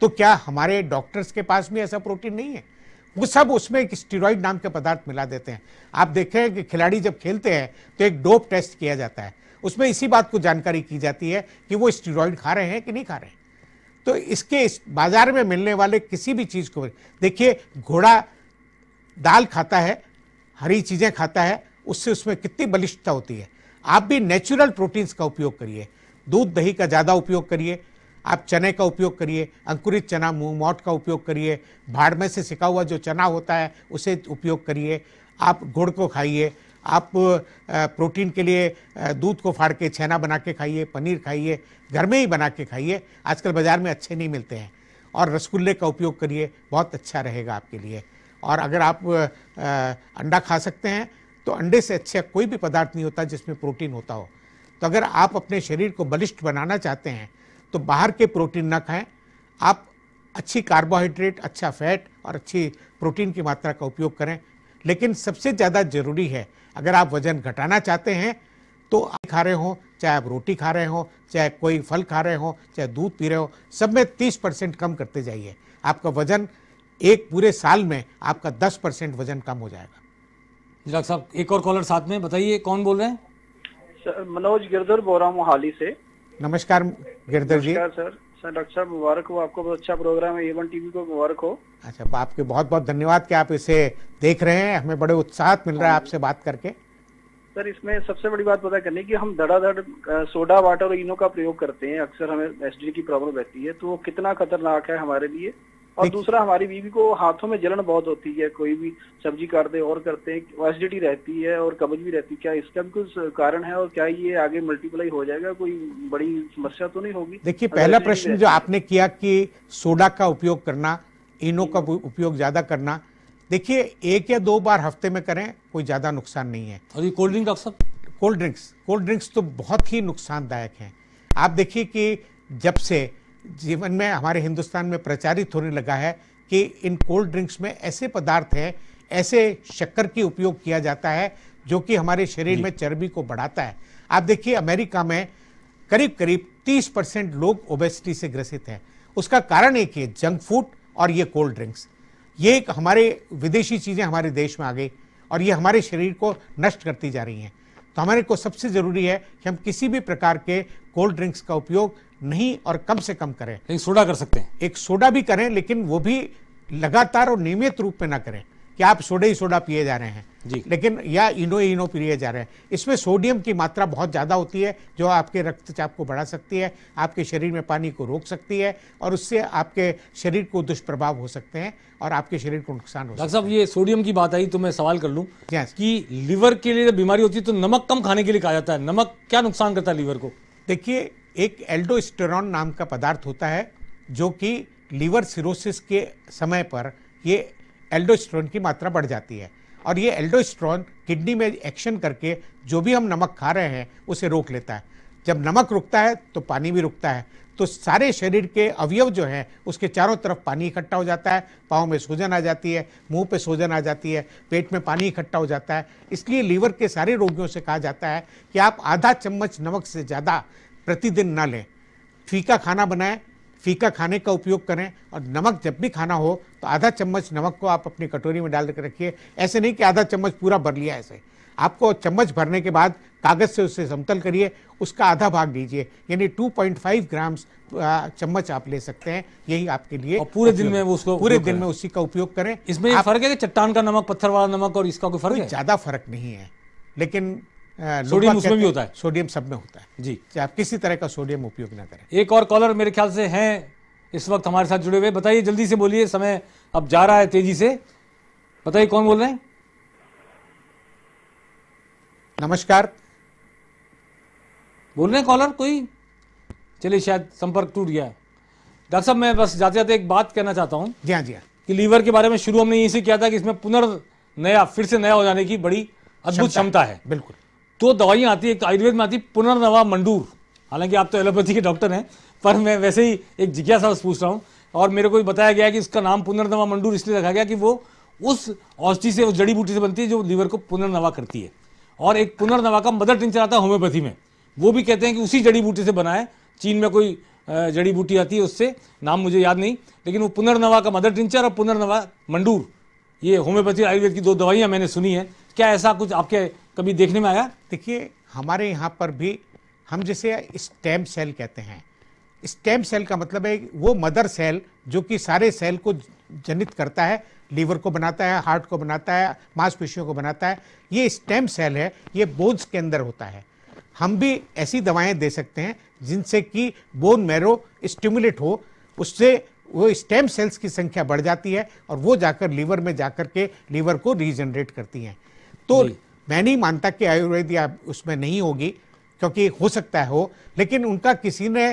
[SPEAKER 2] तो क्या हमारे डॉक्टर्स के पास भी ऐसा प्रोटीन नहीं है वो सब उसमें एक स्टीरॉइड नाम के पदार्थ मिला देते हैं आप देखें कि खिलाड़ी जब खेलते हैं तो एक डोप टेस्ट किया जाता है उसमें इसी बात को जानकारी की जाती है कि वो स्टीरॉइड खा रहे हैं कि नहीं खा रहे हैं तो इसके इस बाजार में मिलने वाले किसी भी चीज़ को देखिए घोड़ा दाल खाता है हरी चीज़ें खाता है उससे उसमें कितनी बलिष्ठता होती है आप भी नेचुरल प्रोटीन्स का उपयोग करिए दूध दही का ज़्यादा उपयोग करिए आप चने का उपयोग करिए अंकुरित चना मुँह मोट का उपयोग करिए भाड़ में से सिका हुआ जो चना होता है उसे उपयोग करिए आप गुड़ को खाइए आप प्रोटीन के लिए दूध को फाड़ के छेना बना के खाइए पनीर खाइए घर में ही बना के खाइए आजकल बाज़ार में अच्छे नहीं मिलते हैं और रसगुल्ले का उपयोग करिए बहुत अच्छा रहेगा आपके लिए और अगर आप अंडा खा सकते हैं तो अंडे से अच्छा कोई भी पदार्थ नहीं होता जिसमें प्रोटीन होता हो तो अगर आप अपने शरीर को बलिष्ठ बनाना चाहते हैं तो बाहर के प्रोटीन ना खाएं आप अच्छी कार्बोहाइड्रेट अच्छा फैट और अच्छी प्रोटीन की मात्रा का उपयोग करें लेकिन सबसे ज़्यादा ज़रूरी है अगर आप वजन घटाना चाहते हैं तो आप खा रहे हो चाहे आप रोटी खा रहे हो चाहे कोई फल खा रहे हो चाहे दूध पी रहे हो सब में तीस परसेंट कम करते जाइए आपका वजन एक पूरे साल में आपका दस परसेंट वजन कम हो जाएगा
[SPEAKER 1] जिराग साहब एक और कॉलर साथ में बताइए कौन बोल रहे हैं सर मनोज गिरधर बोरा मोहाली से
[SPEAKER 2] नमस्कार Girdhar ji
[SPEAKER 3] sir sir doctor साहब मुबारक हो आपको बहुत अच्छा प्रोग्राम है एवन टीवी को मुबारक हो
[SPEAKER 2] अच्छा तो आपके बहुत बहुत धन्यवाद कि आप इसे देख रहे हैं हमें बड़े उत्साह मिल रहा है आपसे बात करके
[SPEAKER 3] सर इसमें सबसे बड़ी बात पता करनी की हम धड़ाधड़ सोडा वाटर और इनो का प्रयोग करते हैं अक्सर हमें एसिडिटी की प्रॉब्लम रहती है तो वो कितना खतरनाक है हमारे लिए और दूसरा हमारी बीवी को हाथों में जलन बहुत होती है कोई भी सब्जी काटते और करते हैं एसिडिटी रहती है और कब्ज भी रहती है क्या इसका भी कुछ कारण है और क्या ये आगे मल्टीप्लाई हो जाएगा कोई बड़ी समस्या तो नहीं होगी
[SPEAKER 1] देखिए
[SPEAKER 2] पहला प्रश्न जो आपने किया कि सोडा का उपयोग करना इनो का उपयोग ज्यादा करना देखिए एक या दो बार हफ्ते में करें कोई ज्यादा नुकसान नहीं है और ये कोल्ड ड्रिंक डॉक्टर साहब कोल्ड ड्रिंक्स कोल्ड ड्रिंक्स तो बहुत ही नुकसानदायक हैं आप देखिए कि जब से जीवन में हमारे हिंदुस्तान में प्रचारित होने लगा है कि इन कोल्ड ड्रिंक्स में ऐसे पदार्थ हैं ऐसे शक्कर की उपयोग किया जाता है जो कि हमारे शरीर में चर्बी को बढ़ाता है आप देखिए अमेरिका में करीब करीब 30 परसेंट लोग ओबेसिटी से ग्रसित हैं उसका कारण एक है जंक फूड और ये कोल्ड ड्रिंक्स ये एक हमारे विदेशी चीज़ें हमारे देश में आ गई और ये हमारे शरीर को नष्ट करती जा रही हैं तो हमारे को सबसे ज़रूरी है कि हम किसी भी प्रकार के कोल्ड ड्रिंक्स का उपयोग नहीं और कम से कम करें एक सोडा कर सकते हैं एक सोडा भी करें लेकिन वो भी लगातार और नियमित रूप में ना करें कि आप सोडे ही सोडा पिए जा रहे हैं जी लेकिन या इनो इनो पिए जा रहे हैं इसमें सोडियम की मात्रा बहुत ज़्यादा होती है जो आपके रक्तचाप को बढ़ा सकती है आपके शरीर में पानी को रोक सकती है और उससे आपके शरीर को दुष्प्रभाव हो सकते हैं और आपके शरीर को नुकसान हो डॉक्टर
[SPEAKER 1] साहब ये सोडियम की बात आई तो मैं सवाल कर लूँ yes. कि लीवर के लिए बीमारी होती है तो
[SPEAKER 2] नमक कम खाने के लिए कहा जाता है नमक क्या नुकसान करता है लीवर को देखिए एक एल्डोस्टेरॉन नाम का पदार्थ होता है जो कि लीवर सिरोसिस के समय पर ये एल्डोस्ट्रॉन की मात्रा बढ़ जाती है और ये एल्डोस्ट्रॉन किडनी में एक्शन करके जो भी हम नमक खा रहे हैं उसे रोक लेता है जब नमक रुकता है तो पानी भी रुकता है तो सारे शरीर के अवयव जो हैं उसके चारों तरफ पानी इकट्ठा हो जाता है पाँव में सूजन आ जाती है मुंह पे सूजन आ जाती है पेट में पानी इकट्ठा हो जाता है इसलिए लीवर के सारे रोगियों से कहा जाता है कि आप आधा चम्मच नमक से ज़्यादा प्रतिदिन ना लें फीका खाना बनाएं फीका खाने का उपयोग करें और नमक जब भी खाना हो तो आधा चम्मच नमक को आप अपनी कटोरी में डाल कर रखिए ऐसे नहीं कि आधा चम्मच पूरा भर लिया ऐसे आपको चम्मच भरने के बाद कागज़ से उसे समतल करिए उसका आधा भाग लीजिए यानी 2.5 ग्राम्स चम्मच आप ले सकते हैं यही आपके लिए और पूरे दिन में वो उसको पूरे दिन में उसी का उपयोग करें इसमें फर्क है कि चट्टान का नमक पत्थर वाला नमक और इसका कोई फर्क ज़्यादा फर्क नहीं है लेकिन सोडियम उसमें भी होता है सोडियम सब में होता है जी आप किसी तरह का सोडियम उपयोग ना
[SPEAKER 1] करें एक और कॉलर मेरे ख्याल से हैं इस वक्त हमारे साथ जुड़े हुए बताइए जल्दी से बोलिए समय अब जा रहा है तेजी से बताइए कौन बोल रहे हैं नमस्कार बोल रहे हैं कॉलर कोई चलिए शायद संपर्क टूट गया डॉक्टर साहब मैं बस जाते जाते एक बात कहना चाहता हूँ जी हाँ जी हाँ। कि लीवर के बारे में शुरू हमने यही से किया था कि इसमें पुनर्नया फिर से नया हो जाने की बड़ी अद्भुत क्षमता है बिल्कुल तो दवाइयाँ आती है एक आयुर्वेद में आती है पुनर्नवा मंडूर हालांकि आप तो एलोपैथी के डॉक्टर हैं पर मैं वैसे ही एक जिज्ञासा पूछ रहा हूँ और मेरे को भी बताया गया कि इसका नाम पुनर्नवा मंडूर इसलिए रखा गया कि वो उस औषधि से उस जड़ी बूटी से बनती है जो लीवर को पुनर्नवा करती है और एक पुनर्नवा का मदर टिंचर आता है होम्योपैथी में वो भी कहते हैं कि उसी जड़ी बूटी से बनाए चीन में कोई जड़ी बूटी आती है उससे नाम मुझे याद नहीं लेकिन वो पुनर्नवा का मदर टिंचर और पुनर्नवा मंडूर ये होम्योपैथी आयुर्वेद की दो दवाइयाँ मैंने सुनी हैं क्या ऐसा कुछ आपके कभी देखने में आया
[SPEAKER 2] देखिए हमारे यहाँ पर भी हम जिसे स्टेम सेल कहते हैं स्टेम सेल का मतलब है वो मदर सेल जो कि सारे सेल को जनित करता है लीवर को बनाता है हार्ट को बनाता है मांसपेशियों को बनाता है ये स्टेम सेल है ये बोन्स के अंदर होता है हम भी ऐसी दवाएं दे सकते हैं जिनसे कि बोन मैरो स्टिमुलेट हो उससे वो स्टेम सेल्स की संख्या बढ़ जाती है और वो जाकर लीवर में जाकर के लीवर को रीजनरेट करती हैं तो मैं नहीं मानता कि आयुर्वेद या उसमें नहीं होगी क्योंकि हो सकता है हो लेकिन उनका किसी ने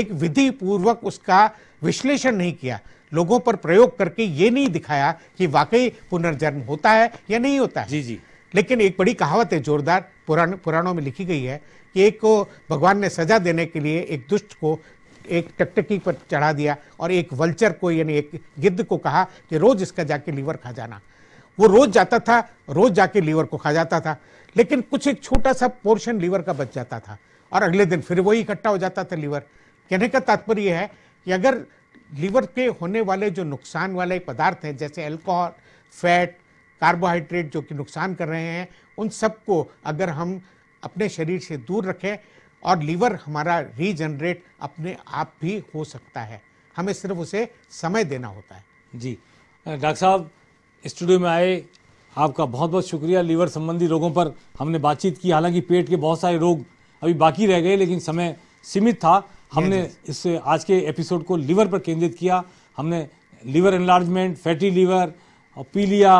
[SPEAKER 2] एक विधि पूर्वक उसका विश्लेषण नहीं किया लोगों पर प्रयोग करके ये नहीं दिखाया कि वाकई पुनर्जन्म होता है या नहीं होता है जी जी लेकिन एक बड़ी कहावत है जोरदार पुराण पुराणों में लिखी गई है कि एक को भगवान ने सजा देने के लिए एक दुष्ट को एक टकटकी पर चढ़ा दिया और एक वल्चर को यानी एक गिद्ध को कहा कि रोज इसका जाके लीवर खा जाना वो रोज जाता था रोज जाके लीवर को खा जाता था लेकिन कुछ एक छोटा सा पोर्शन लीवर का बच जाता था और अगले दिन फिर वही इकट्ठा हो जाता था लीवर कहने का तात्पर्य है कि अगर लीवर के होने वाले जो नुकसान वाले पदार्थ हैं जैसे अल्कोहल फैट कार्बोहाइड्रेट जो कि नुकसान कर रहे हैं उन सबको अगर हम अपने शरीर से दूर रखें और लीवर हमारा रीजनरेट अपने आप भी हो सकता है हमें सिर्फ उसे समय देना होता है जी डॉक्टर साहब
[SPEAKER 1] स्टूडियो में आए आपका बहुत बहुत शुक्रिया लीवर संबंधी रोगों पर हमने बातचीत की हालांकि पेट के बहुत सारे रोग अभी बाकी रह गए लेकिन समय सीमित था हमने इस आज के एपिसोड को लीवर पर केंद्रित किया हमने लीवर एनलार्जमेंट फैटी लीवर और पीलिया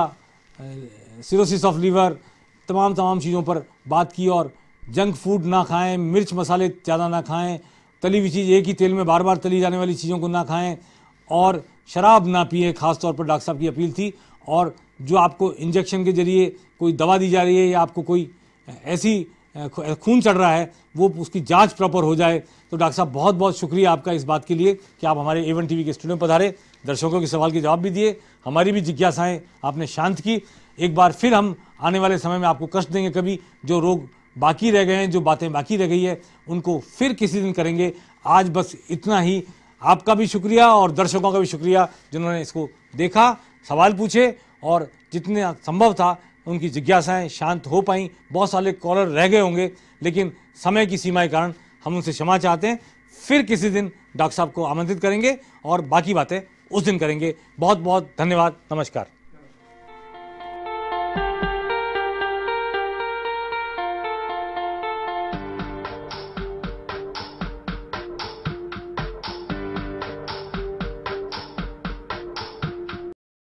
[SPEAKER 1] सिरोसिस ऑफ लीवर तमाम तमाम चीज़ों पर बात की और जंक फूड ना खाएं मिर्च मसाले ज़्यादा ना खाएं तली हुई चीज़ एक ही तेल में बार बार तली जाने वाली चीज़ों को ना खाएं और शराब ना पिए खासतौर पर डॉक्टर साहब की अपील थी और जो आपको इंजेक्शन के जरिए कोई दवा दी जा रही है या आपको कोई ऐसी खून चढ़ रहा है वो उसकी जांच प्रॉपर हो जाए तो डॉक्टर साहब बहुत बहुत शुक्रिया आपका इस बात के लिए कि आप हमारे एवन टीवी के स्टूडियो पधारे दर्शकों के सवाल के जवाब भी दिए हमारी भी जिज्ञासाएं आपने शांत की एक बार फिर हम आने वाले समय में आपको कष्ट देंगे कभी जो रोग बाकी रह गए हैं जो बातें बाकी रह गई है उनको फिर किसी दिन करेंगे आज बस इतना ही आपका भी शुक्रिया और दर्शकों का भी शुक्रिया जिन्होंने इसको देखा सवाल पूछे और जितने संभव था उनकी जिज्ञासाएं शांत हो पाई बहुत सारे कॉलर रह गए होंगे लेकिन समय की सीमा के कारण हम उनसे क्षमा चाहते हैं फिर किसी दिन डॉक्टर साहब को आमंत्रित करेंगे और बाकी बातें उस दिन करेंगे बहुत बहुत धन्यवाद नमस्कार